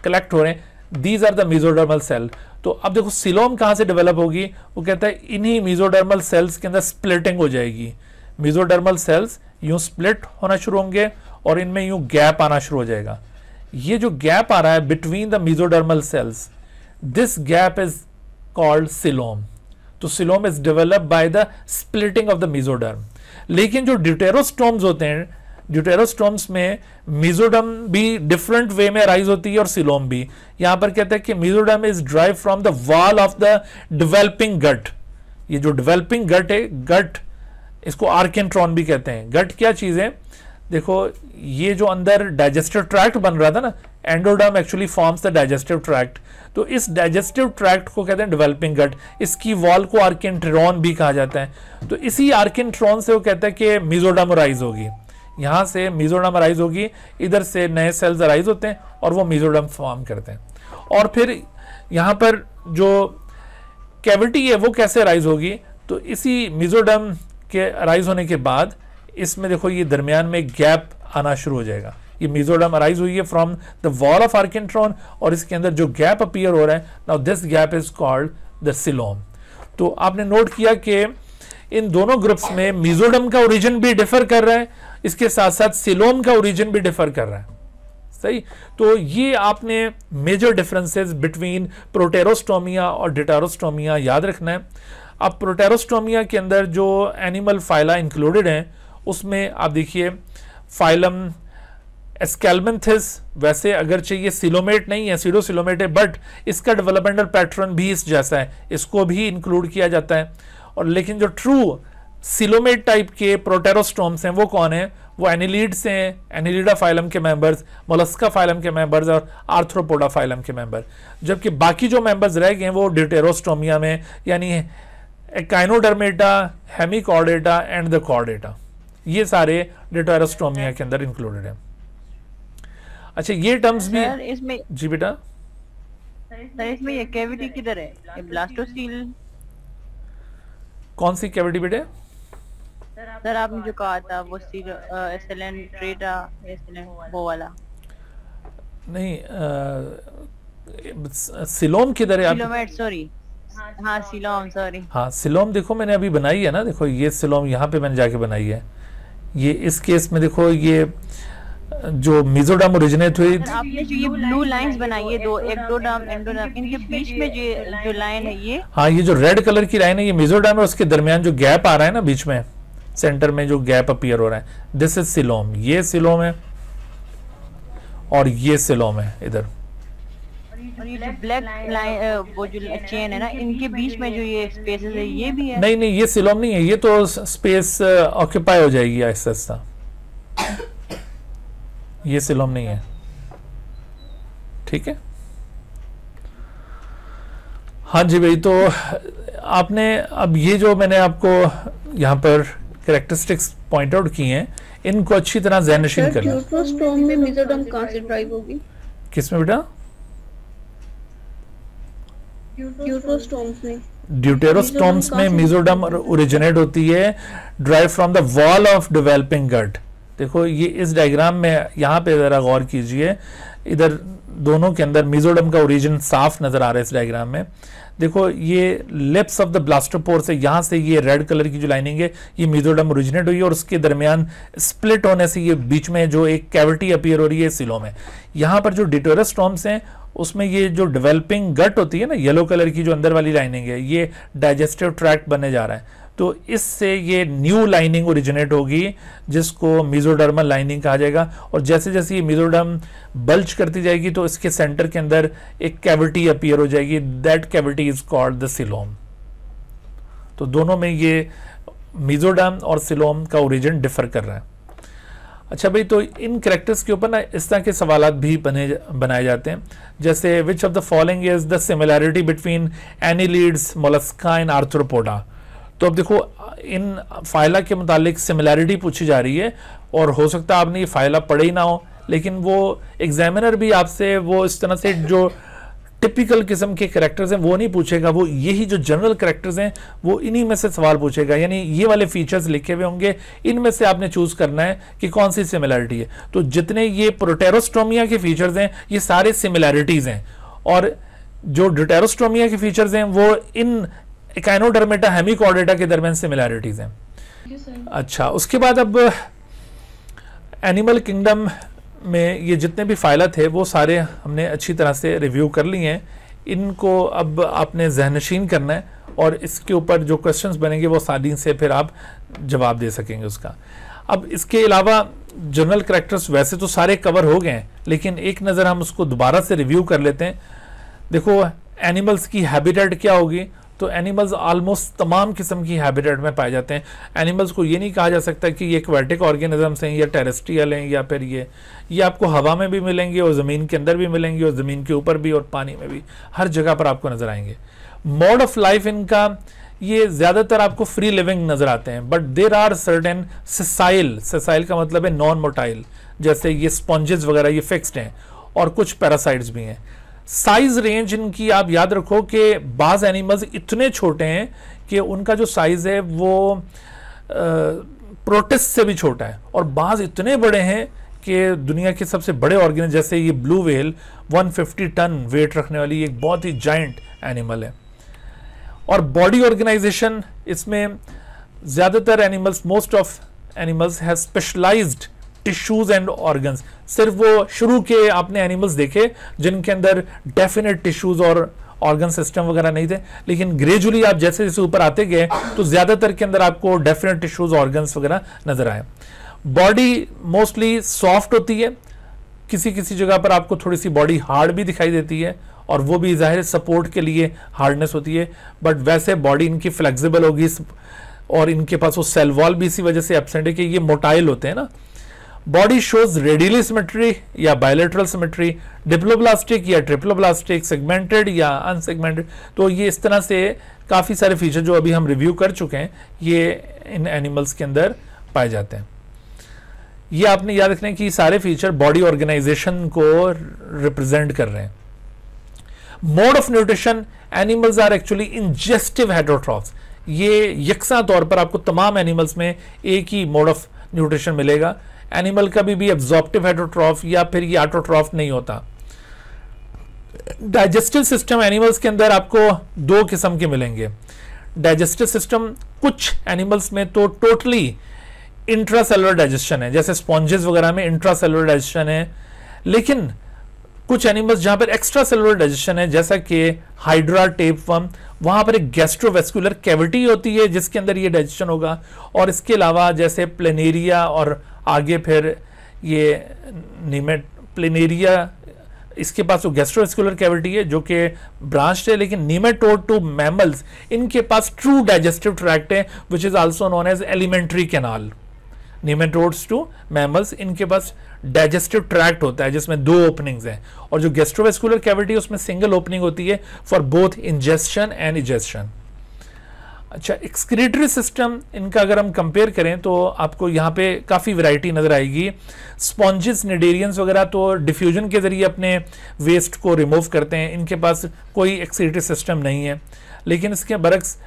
कलेक्ट हो रहे हैं these are the mesodermal cell तो अब देखो सिलोम कहाँ से डेवलप होगी वो कहता है इन्हीं मीजोडर्मल सेल्स के अंदर स्प्लिटिंग हो जाएगी मीजोडर्मल सेल्स यूं स्प्लिट होना शुरू होंगे और इनमें यूं गैप आना शुरू हो जाएगा ये जो गैप आ रहा है between the mesodermal cells this gap is called coelom तो coelom is develop by the splitting of the mesoderm लेकिन जो ड्यूटेरोस्टोम्स होते हैं ड्यूटेरोस्टोम्स में मिजोडम भी डिफरेंट वे में राइज होती है और सिलोम भी यहां पर कहते हैं कि mesoderm is derive from the wall of the developing gut ये जो डिवेल्पिंग गट है गट इसको आर्केंट्रॉन भी कहते हैं गट क्या चीज है देखो ये जो अंदर डाइजेस्टिव ट्रैक्ट बन रहा था ना endoderm actually forms the digestive tract तो इस डाइजेस्टिव ट्रैक्ट को कहते हैं डेवलपिंग गट इसकी वॉल को आर्केंट्रॉन भी कहा जाता है तो इसी आर्केंट्रॉन से वो कहते हैं कि मिजोडम राइज होगी यहाँ से मिज़ोरम अराइज होगी इधर से नए सेल्स अराइज होते हैं और वो मिज़ोरम फॉर्म करते हैं और फिर यहाँ पर जो कैविटी है वो कैसे अराइज होगी तो इसी मिजोरम के अराइज होने के बाद इसमें देखो ये दरमियान में गैप आना शुरू हो जाएगा ये मिजोरम अराइज हुई है from the wall of archenteron और इसके अंदर जो गैप अपीयर हो रहा है now this gap is called the coelom तो आपने नोट किया कि इन दोनों ग्रुप्स में मिजोरम का ओरिजिन भी डिफर कर रहा है इसके साथ साथ सिलोम का ओरिजिन भी डिफर कर रहा है सही तो ये आपने मेजर डिफरेंसेस बिटवीन प्रोटेरोस्टोमिया और डिटारोस्टोमिया याद रखना है अब प्रोटेरोस्टोमिया के अंदर जो एनिमल फाइला इंक्लूडेड हैं उसमें आप देखिए फाइलम एस्केलमेंथिस वैसे अगर चाहिए सिलोमेट नहीं है सीडोसिलोमेट है बट इसका डेवलपमेंटल पैटर्न भी इस जैसा है इसको भी इंक्लूड किया जाता है और लेकिन जो ट्रू सिलोमेट टाइप के प्रोटेरोस्टोम्स हैं वो कौन है वो एनिलीड्स हैं एनिलीडा फाइलम के मेंबर्स मोलस्का फाइलम के मेंबर्स और आर्थ्रोपोडा फाइलम के मेंबर जबकि बाकी जो मेंबर्स रह गए हैं वो डिटेरोस्टोमिया में यानी echinodermata hemichordata and the chordata ये सारे डिटेरोस्टोमिया के अंदर इंक्लूडेड है अच्छा ये टर्म्स भी जी बेटा इसमें ये कैविटी किधर है ब्लास्टोसील कौन सी कैविटी बेटे सर आपने जो कहा था वो तो एसएलएन ट्रेटा एसएलएन वो वाला नहीं सिलोम किधर है आप हाँ, हाँ, सॉरी हाँ सिलोम देखो मैंने अभी बनाई है ना देखो ये सिलोम यहाँ पे मैंने जाके बनाई है ये इस केस में देखो ये जो मिजोडम ओरिजिनेट हुई आपने जो ये ब्लू लाइंस बनाई है दो एक्टोडम एंडोडम इनके बीच में जो जो लाइन है ये हाँ ये जो रेड कलर की लाइन है ये मिजोडम है उसके दरमियान जो गैप आ रहा है ना बीच में सेंटर में जो गैप अपियर हो रहा है दिस इज सिलोम ये सिलोम है और ये सिलोम है इधर ये ब्लैक लाइन वो जो चेन है ना इनके बीच में जो ये स्पेसेस है ये भी है नहीं नहीं ये सिलोम नहीं है ये तो स्पेस ऑक्यूपाई हो जाएगी ये सिलोम नहीं है ठीक है हाँ जी भाई तो आपने अब ये जो मैंने आपको यहाँ पर करेक्टरिस्टिक्स पॉइंट आउट की हैं इनको अच्छी तरह जहनशीन करना ट्यूटोस्टोम में मेसोडर्म बेटा ड्यूटेरोस्टोम्स में मिजोडम ओरिजिनेट होती है derive from the wall of developing gut देखो ये इस डायग्राम में यहाँ पे ज़रा गौर कीजिए इधर दोनों के अंदर मिजोडम का ओरिजिन साफ नज़र आ रहा है इस डायग्राम में देखो ये लेप्स ऑफ द ब्लास्टोपोर से यहां से ये रेड कलर की जो लाइनिंग है ये मिजोरम ओरिजिनेट हुई है और उसके दरमियान स्प्लिट होने से ये बीच में जो एक कैविटी अपियर हो रही है सिलो में यहां पर जो डिटोरस स्टॉम्स हैं उसमें ये जो डेवलपिंग गट होती है ना येलो कलर की जो अंदर वाली लाइनिंग है ये डाइजेस्टिव ट्रैक्ट बने जा रहा है तो इससे ये न्यू लाइनिंग ओरिजिनेट होगी जिसको मिजोडर्मल लाइनिंग कहा जाएगा और जैसे जैसे ये मिजोडर्म बल्च करती जाएगी तो इसके सेंटर के अंदर एक कैविटी अपियर हो जाएगी that cavity is called the coelom तो दोनों में ये मिजोडर्म और सिलोम का ओरिजिन डिफर कर रहा है अच्छा भाई तो इन करेक्टर्स के ऊपर ना इस तरह के सवाल भी बने बनाए जाते हैं जैसे which of the following is the similarity between annelids mollusca and arthropoda तो अब देखो इन फाइला के मुतालिक सिमिलैरिटी पूछी जा रही है और हो सकता है आपने ये फाइला पढ़े ही ना हो लेकिन वो एग्जामिनर भी आपसे वो इस तरह से जो टिपिकल किस्म के करेक्टर्स हैं वो नहीं पूछेगा वो यही जो जनरल करेक्टर्स हैं वो इन्हीं में से सवाल पूछेगा यानी ये वाले फीचर्स लिखे हुए होंगे इनमें से आपने चूज करना है कि कौन सी सिमिलैरिटी है तो जितने ये प्रोटेरोस्ट्रोमिया के फीचर्स हैं ये सारे सिमिलैरिटीज हैं और जो डिटेरोस्ट्रोमिया के फीचर्स हैं वो इन कैनोडर्मेटा हेमिकॉर्डेटा के दरमियान सिमिलैरिटीज हैं अच्छा उसके बाद अब एनिमल किंगडम में ये जितने भी फाइला थे वो सारे हमने अच्छी तरह से रिव्यू कर लिए हैं इनको अब आपने जहनशीन करना है और इसके ऊपर जो क्वेश्चंस बनेंगे वो सारी से फिर आप जवाब दे सकेंगे उसका अब इसके अलावा जनरल करेक्टर्स वैसे तो सारे कवर हो गए हैं लेकिन एक नज़र हम उसको दोबारा से रिव्यू कर लेते हैं देखो एनिमल्स की हैबिटेट क्या होगी तो एनिमल्स ऑलमोस्ट तमाम किस्म की हैबिटेट में पाए जाते हैं एनिमल्स को ये नहीं कहा जा सकता कि ये क्वेटिक ऑर्गेनिजम्स हैं या टेरेस्ट्रियल हैं या फिर ये ये आपको हवा में भी मिलेंगे और ज़मीन के अंदर भी मिलेंगे और ज़मीन के ऊपर भी और पानी में भी हर जगह पर आपको नज़र आएंगे मोड ऑफ लाइफ इनका ये ज़्यादातर आपको फ्री लिविंग नज़र आते हैं but there are certain sessile sessile का मतलब है नॉन मोटाइल जैसे ये स्पॉन्जेस वगैरह ये फिक्स्ड हैं और कुछ पैरासाइट्स भी हैं साइज रेंज इनकी आप याद रखो कि बाज़ एनिमल्स इतने छोटे हैं कि उनका जो साइज़ है वो प्रोटेस्ट से भी छोटा है और बाज़ इतने बड़े हैं कि दुनिया के सबसे बड़े ऑर्गेन जैसे ये ब्लू वेल 150 टन वेट रखने वाली एक बहुत ही जाइंट एनिमल है और बॉडी ऑर्गेनाइजेशन इसमें ज़्यादातर animals most of animals has specialised tissues and organs सिर्फ वो शुरू के आपने एनिमल्स देखे जिनके अंदर डेफिनेट टिश्यूज और ऑर्गन सिस्टम वगैरह नहीं थे लेकिन ग्रेजुअली आप जैसे जैसे ऊपर आते गए तो ज़्यादातर के अंदर आपको डेफिनेट टिश्यूज ऑर्गन्स वगैरह नजर आए बॉडी मोस्टली सॉफ्ट होती है किसी किसी जगह पर आपको थोड़ी सी बॉडी हार्ड भी दिखाई देती है और वो भी ज़ाहिर सपोर्ट के लिए हार्डनेस होती है बट वैसे बॉडी इनकी फ्लेक्सिबल होगी और इनके पास वो सेल वॉल भी इसी वजह से एबसेंट है कि ये मोटाइल होते हैं ना बॉडी शोज रेडियली सिमेट्री या बायोलेट्रल सिमेट्री डिप्लोब्लास्टिक या ट्रिप्लोब्लास्टिक सेगमेंटेड या अनसेगमेंटेड तो ये इस तरह से काफ़ी सारे फीचर जो अभी हम रिव्यू कर चुके हैं ये इन एनिमल्स के अंदर पाए जाते हैं ये आपने याद रखना है कि सारे फीचर बॉडी ऑर्गेनाइजेशन को रिप्रेजेंट कर रहे हैं mode of nutrition animals are actually ingestive heterotrophs ये यकसा तौर पर आपको तमाम एनिमल्स में एक ही मोड ऑफ न्यूट्रिशन मिलेगा एनिमल कभी भी एब्जॉर्प्टिव हाइड्रोट्रॉफ या फिर ये आटोट्रॉफ नहीं होता डाइजेस्टिव सिस्टम एनिमल्स के अंदर आपको दो किस्म के मिलेंगे डाइजेस्टिव सिस्टम कुछ एनिमल्स में तो टोटली इंट्रासेलुलर डाइजेशन है जैसे स्पॉन्जेस वगैरह में इंट्रासेलुलर डाइजेशन है लेकिन कुछ एनिमल्स जहां पर एक्स्ट्रा सेलुलर डाइजेशन है जैसा कि हाइड्रा टेप वम वहां पर एक गैस्ट्रोवेस्कुलर कैविटी होती है जिसके अंदर ये डाइजेशन होगा और इसके अलावा जैसे प्लेनेरिया और आगे फिर ये नीमेट प्लेनेरिया इसके पास वो गैस्ट्रोस्कुलर कैविटी है जो कि ब्रांच है लेकिन नीमेटो टू मैमल्स इनके पास ट्रू डाइजेस्टिव ट्रैक्ट है which is also known as alimentary canal nematodes to mammals इनके पास डाइजेस्टिव ट्रैक्ट होता है जिसमें दो ओपनिंग्स हैं और जो गेस्ट्रोवेस्कुलर कैविटी है उसमें सिंगल ओपनिंग होती है for both ingestion and egestion अच्छा एक्सक्रीटरी सिस्टम इनका अगर हम कंपेयर करें तो आपको यहाँ पे काफ़ी वैरायटी नज़र आएगी स्पॉन्जिस निडेरियंस वगैरह तो डिफ्यूजन के ज़रिए अपने वेस्ट को रिमूव करते हैं इनके पास कोई एक्सक्रेटरी सिस्टम नहीं है लेकिन इसके बरक्स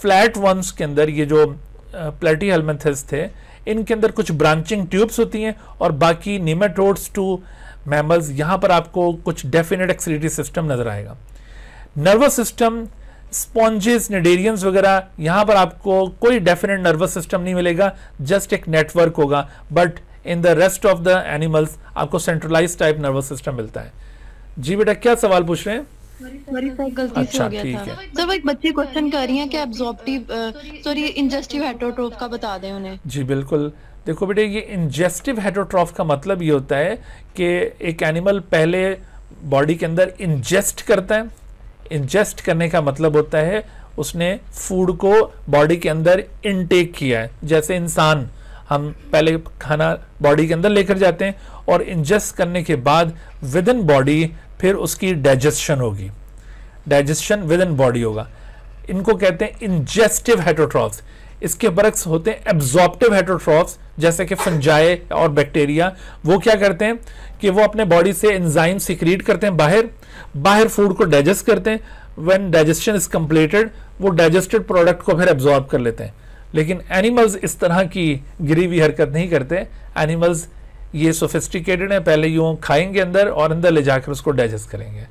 फ्लैट वंस के अंदर ये जो प्लेटी हेलमेथस थे इनके अंदर कुछ ब्रांचिंग ट्यूब्स होती हैं और बाकी निमेटोड्स टू मैमल्स यहाँ पर आपको कुछ डेफिनेट एक्सक्रीटरी सिस्टम नज़र आएगा नर्वस सिस्टम स्पॉन्जेस नेडेरियम्स वगैरह यहाँ पर आपको कोई डेफिनेट नर्वस सिस्टम नहीं मिलेगा जस्ट एक नेटवर्क होगा but in the rest of the animals आपको सेंट्रलाइज टाइप नर्वस सिस्टम मिलता है जी बेटा क्या सवाल पूछ रहे हैं अच्छा, सर एक क्वेश्चन कर रही देखो बेटे ये इंजेस्टिव का मतलब ये होता है कि एक एनिमल पहले बॉडी के अंदर इंजेस्ट करता है इंजेस्ट करने का मतलब होता है उसने फूड को बॉडी के अंदर इनटेक किया है जैसे इंसान हम पहले खाना बॉडी के अंदर लेकर जाते हैं और इंजेस्ट करने के बाद विद इन बॉडी फिर उसकी डाइजेशन होगी डाइजेशन विद इन बॉडी होगा इनको कहते हैं इंजेस्टिव हेटोट्रॉफ्स इसके बरक्स होते हैं एब्जॉर्प्टिव हेटोट्रॉफ्स जैसे कि फंजाए और बैक्टीरिया वो क्या करते हैं कि वो अपने बॉडी से एंजाइम सिक्रीट करते हैं बाहर बाहर फूड को डाइजेस्ट करते हैं व्हेन डाइजेशन इज कम्प्लीटेड वो डाइजेस्टेड प्रोडक्ट को फिर एब्जॉर्ब कर लेते हैं लेकिन एनिमल्स इस तरह की गिरी हुई हरकत नहीं करते एनिमल्स ये सोफिस्टिकेटेड हैं पहले यूँ खाएंगे अंदर और अंदर ले जाकर उसको डाइजेस्ट करेंगे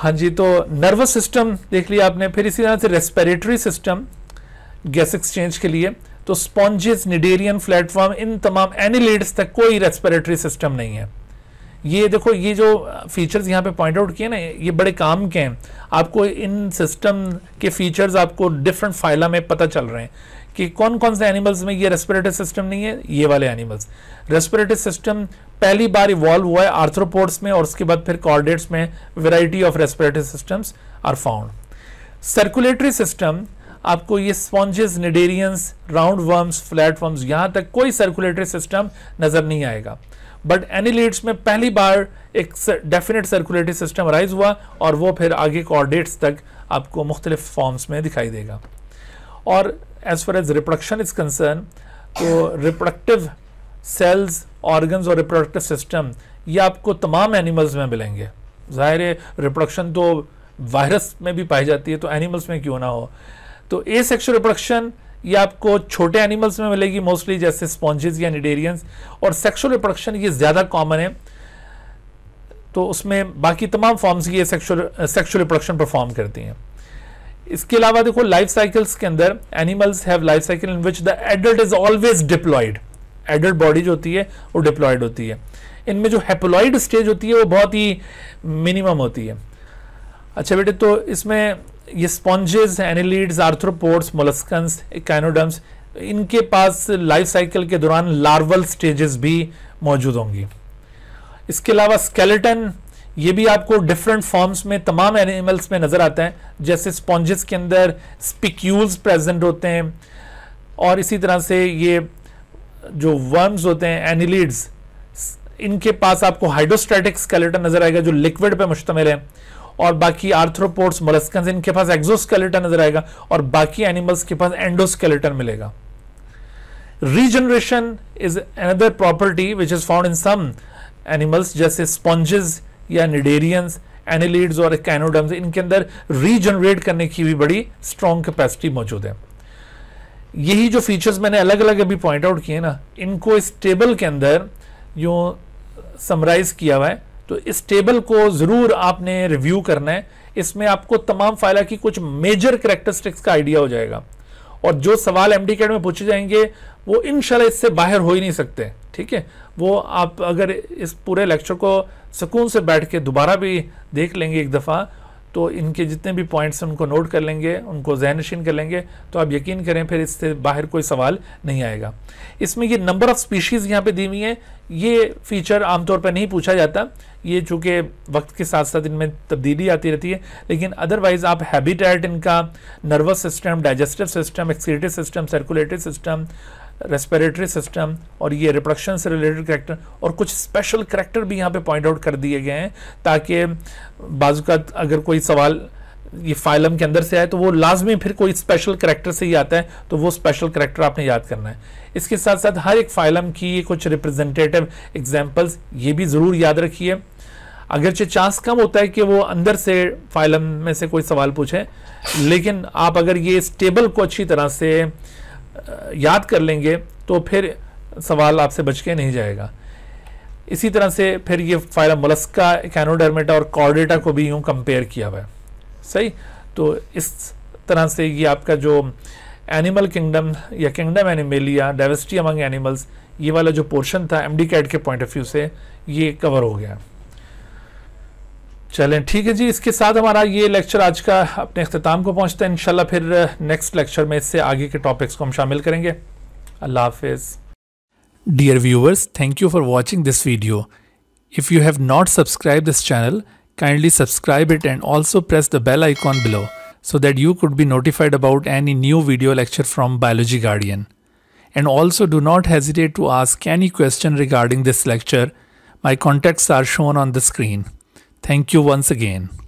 हाँ जी तो नर्वस सिस्टम देख लिया आपने फिर इसी तरह से रेस्पिरेटरी सिस्टम गैस एक्सचेंज के लिए तो स्पॉन्जेस निडेरियन प्लेटफॉर्म इन तमाम एनिलेड्स तक कोई रेस्पिरेटरी सिस्टम नहीं है ये देखो ये जो फीचर्स यहाँ पे पॉइंट आउट किए ना ये बड़े काम के हैं आपको इन सिस्टम के फीचर्स आपको डिफरेंट फाइला में पता चल रहे हैं कि कौन कौन से एनिमल्स में ये रेस्पिरेटरी सिस्टम नहीं है ये वाले एनिमल्स रेस्पिरेटरी सिस्टम पहली बार इवॉल्व हुआ है आर्थ्रोपोर्ट्स में और उसके बाद फिर कॉर्डेट्स में variety of respiratory systems are found circulatory system आपको ये sponges cnidarians round worms flat worms यहाँ तक कोई सर्कुलेटरी सिस्टम नज़र नहीं आएगा बट लीड्स में पहली बार एक डेफिनेट सर्कुलेटरी सिस्टम राइज हुआ और वो फिर आगे कॉर्डेट्स तक आपको मुख्तलिफ फॉर्म्स में दिखाई देगा और as far as reproduction is concern तो रिप्रोडक्टिव सेल्स ऑर्गन्स और रिप्रोडक्टिव सिस्टम ये आपको तमाम एनिमल्स में मिलेंगे ज़ाहिर है रिप्रोडक्शन तो वायरस में भी पाई जाती है तो एनिमल्स में क्यों ना हो तो ए सेक्शुअल रिप्रोडक्शन ये आपको छोटे एनिमल्स में मिलेगी मोस्टली जैसे स्पॉन्जेस या निडेरियंस और सेक्सुअल रिप्रोडक्शन ये ज़्यादा कॉमन है तो उसमें बाकी तमाम फॉर्म्स की ये सेक्शुअल सेक्शुअल रिप्रोडक्शन परफॉर्म करती हैं इसके अलावा देखो लाइफ साइकिल्स के अंदर animals have life cycle in which the adult is always diploid adult body जो होती है वो डिप्लॉयड होती है इनमें जो हैप्लॉयड स्टेज होती है वो बहुत ही मिनिमम होती है अच्छा बेटे तो इसमें ये sponges annelids arthropods molluscans echinoderms इनके पास लाइफ साइकिल के दौरान लार्वल स्टेजेस भी मौजूद होंगी इसके अलावा स्केलेटन ये भी आपको डिफरेंट फॉर्म्स में तमाम एनिमल्स में नज़र आता है जैसे स्पॉन्जेस के अंदर स्पिक्यूल्स प्रेजेंट होते हैं और इसी तरह से ये जो वर्म्स होते हैं एनिलीड्स इनके पास आपको हाइड्रोस्टैटिक स्केलेटन नज़र आएगा जो लिक्विड पे मुश्तमिल है और बाकी आर्थ्रोपोर्ट्स मोलस्कन इनके पास एक्सोस्केलेटन नजर आएगा और बाकी एनिमल्स के पास एंडोस्केलेटन मिलेगा regeneration is another property which is found in some animals जैसे स्पॉन्जेस या निडेरियंस एनिलीड्स और कैनोडम्स इनके अंदर रीजनरेट करने की भी बड़ी स्ट्रॉन्ग कैपेसिटी मौजूद है यही जो फीचर्स मैंने अलग अलग अभी पॉइंट आउट किए ना इनको इस टेबल के अंदर जो समराइज किया हुआ है तो इस टेबल को ज़रूर आपने रिव्यू करना है इसमें आपको तमाम फाइला की कुछ मेजर करेक्टरिस्टिक्स का आइडिया हो जाएगा और जो सवाल एम डी में पूछे जाएंगे वो इन इससे बाहर हो ही नहीं सकते ठीक है वो आप अगर इस पूरे लेक्चर को सुकून से बैठ के दोबारा भी देख लेंगे एक दफ़ा तो इनके जितने भी पॉइंट्स हैं उनको नोट कर लेंगे उनको जहनशीन कर लेंगे तो आप यकीन करें फिर इससे बाहर कोई सवाल नहीं आएगा इसमें ये नंबर ऑफ़ स्पीशीज़ यहाँ पे दी हुई हैं ये फीचर आमतौर पर नहीं पूछा जाता ये चूँकि वक्त के साथ साथ इनमें तब्दीली आती रहती है लेकिन अदरवाइज़ आप हैबिटेट इनका nervous system digestive system excretory system circulatory system respiratory system और ये रिप्रोडक्शन से रिलेटेड करैक्टर और कुछ स्पेशल करेक्टर भी यहाँ पे पॉइंट आउट कर दिए गए हैं ताकि बाजू का अगर कोई सवाल ये फाइलम के अंदर से आए तो वो लाजमी फिर कोई स्पेशल करैक्टर से ही आता है तो वो स्पेशल करेक्टर आपने याद करना है इसके साथ साथ हर एक फाइलम की कुछ रिप्रेजेंटेटिव एग्जाम्पल्स ये भी ज़रूर याद रखिए अगरचे चांस कम होता है कि वो अंदर से फाइलम में से कोई सवाल पूछे लेकिन आप अगर ये इस टेबल को अच्छी तरह से याद कर लेंगे तो फिर सवाल आपसे बच के नहीं जाएगा इसी तरह से फिर ये फाइला मलस्का कैनोडर्मेटा और कॉर्डेटा को भी यूँ कंपेयर किया हुआ है सही तो इस तरह से ये आपका जो एनिमल किंगडम या kingdom animalia diversity among animals ये वाला जो पोर्शन था एम कैट के पॉइंट ऑफ व्यू से ये कवर हो गया चलें ठीक है जी इसके साथ हमारा ये लेक्चर आज का अपने अख्ताम को पहुँचता है इनशाला फिर नेक्स्ट लेक्चर में इससे आगे के टॉपिक्स को हम शामिल करेंगे अल्लाह हाफिज़ Dear viewers, thank you for watching this video. If you have not subscribed this channel, kindly subscribe it and also press the bell icon below so that you could be notified about any new video lecture from Biology Guardian. And also do not hesitate to ask any question regarding this lecture. My contacts are shown on the screen. Thank you once again.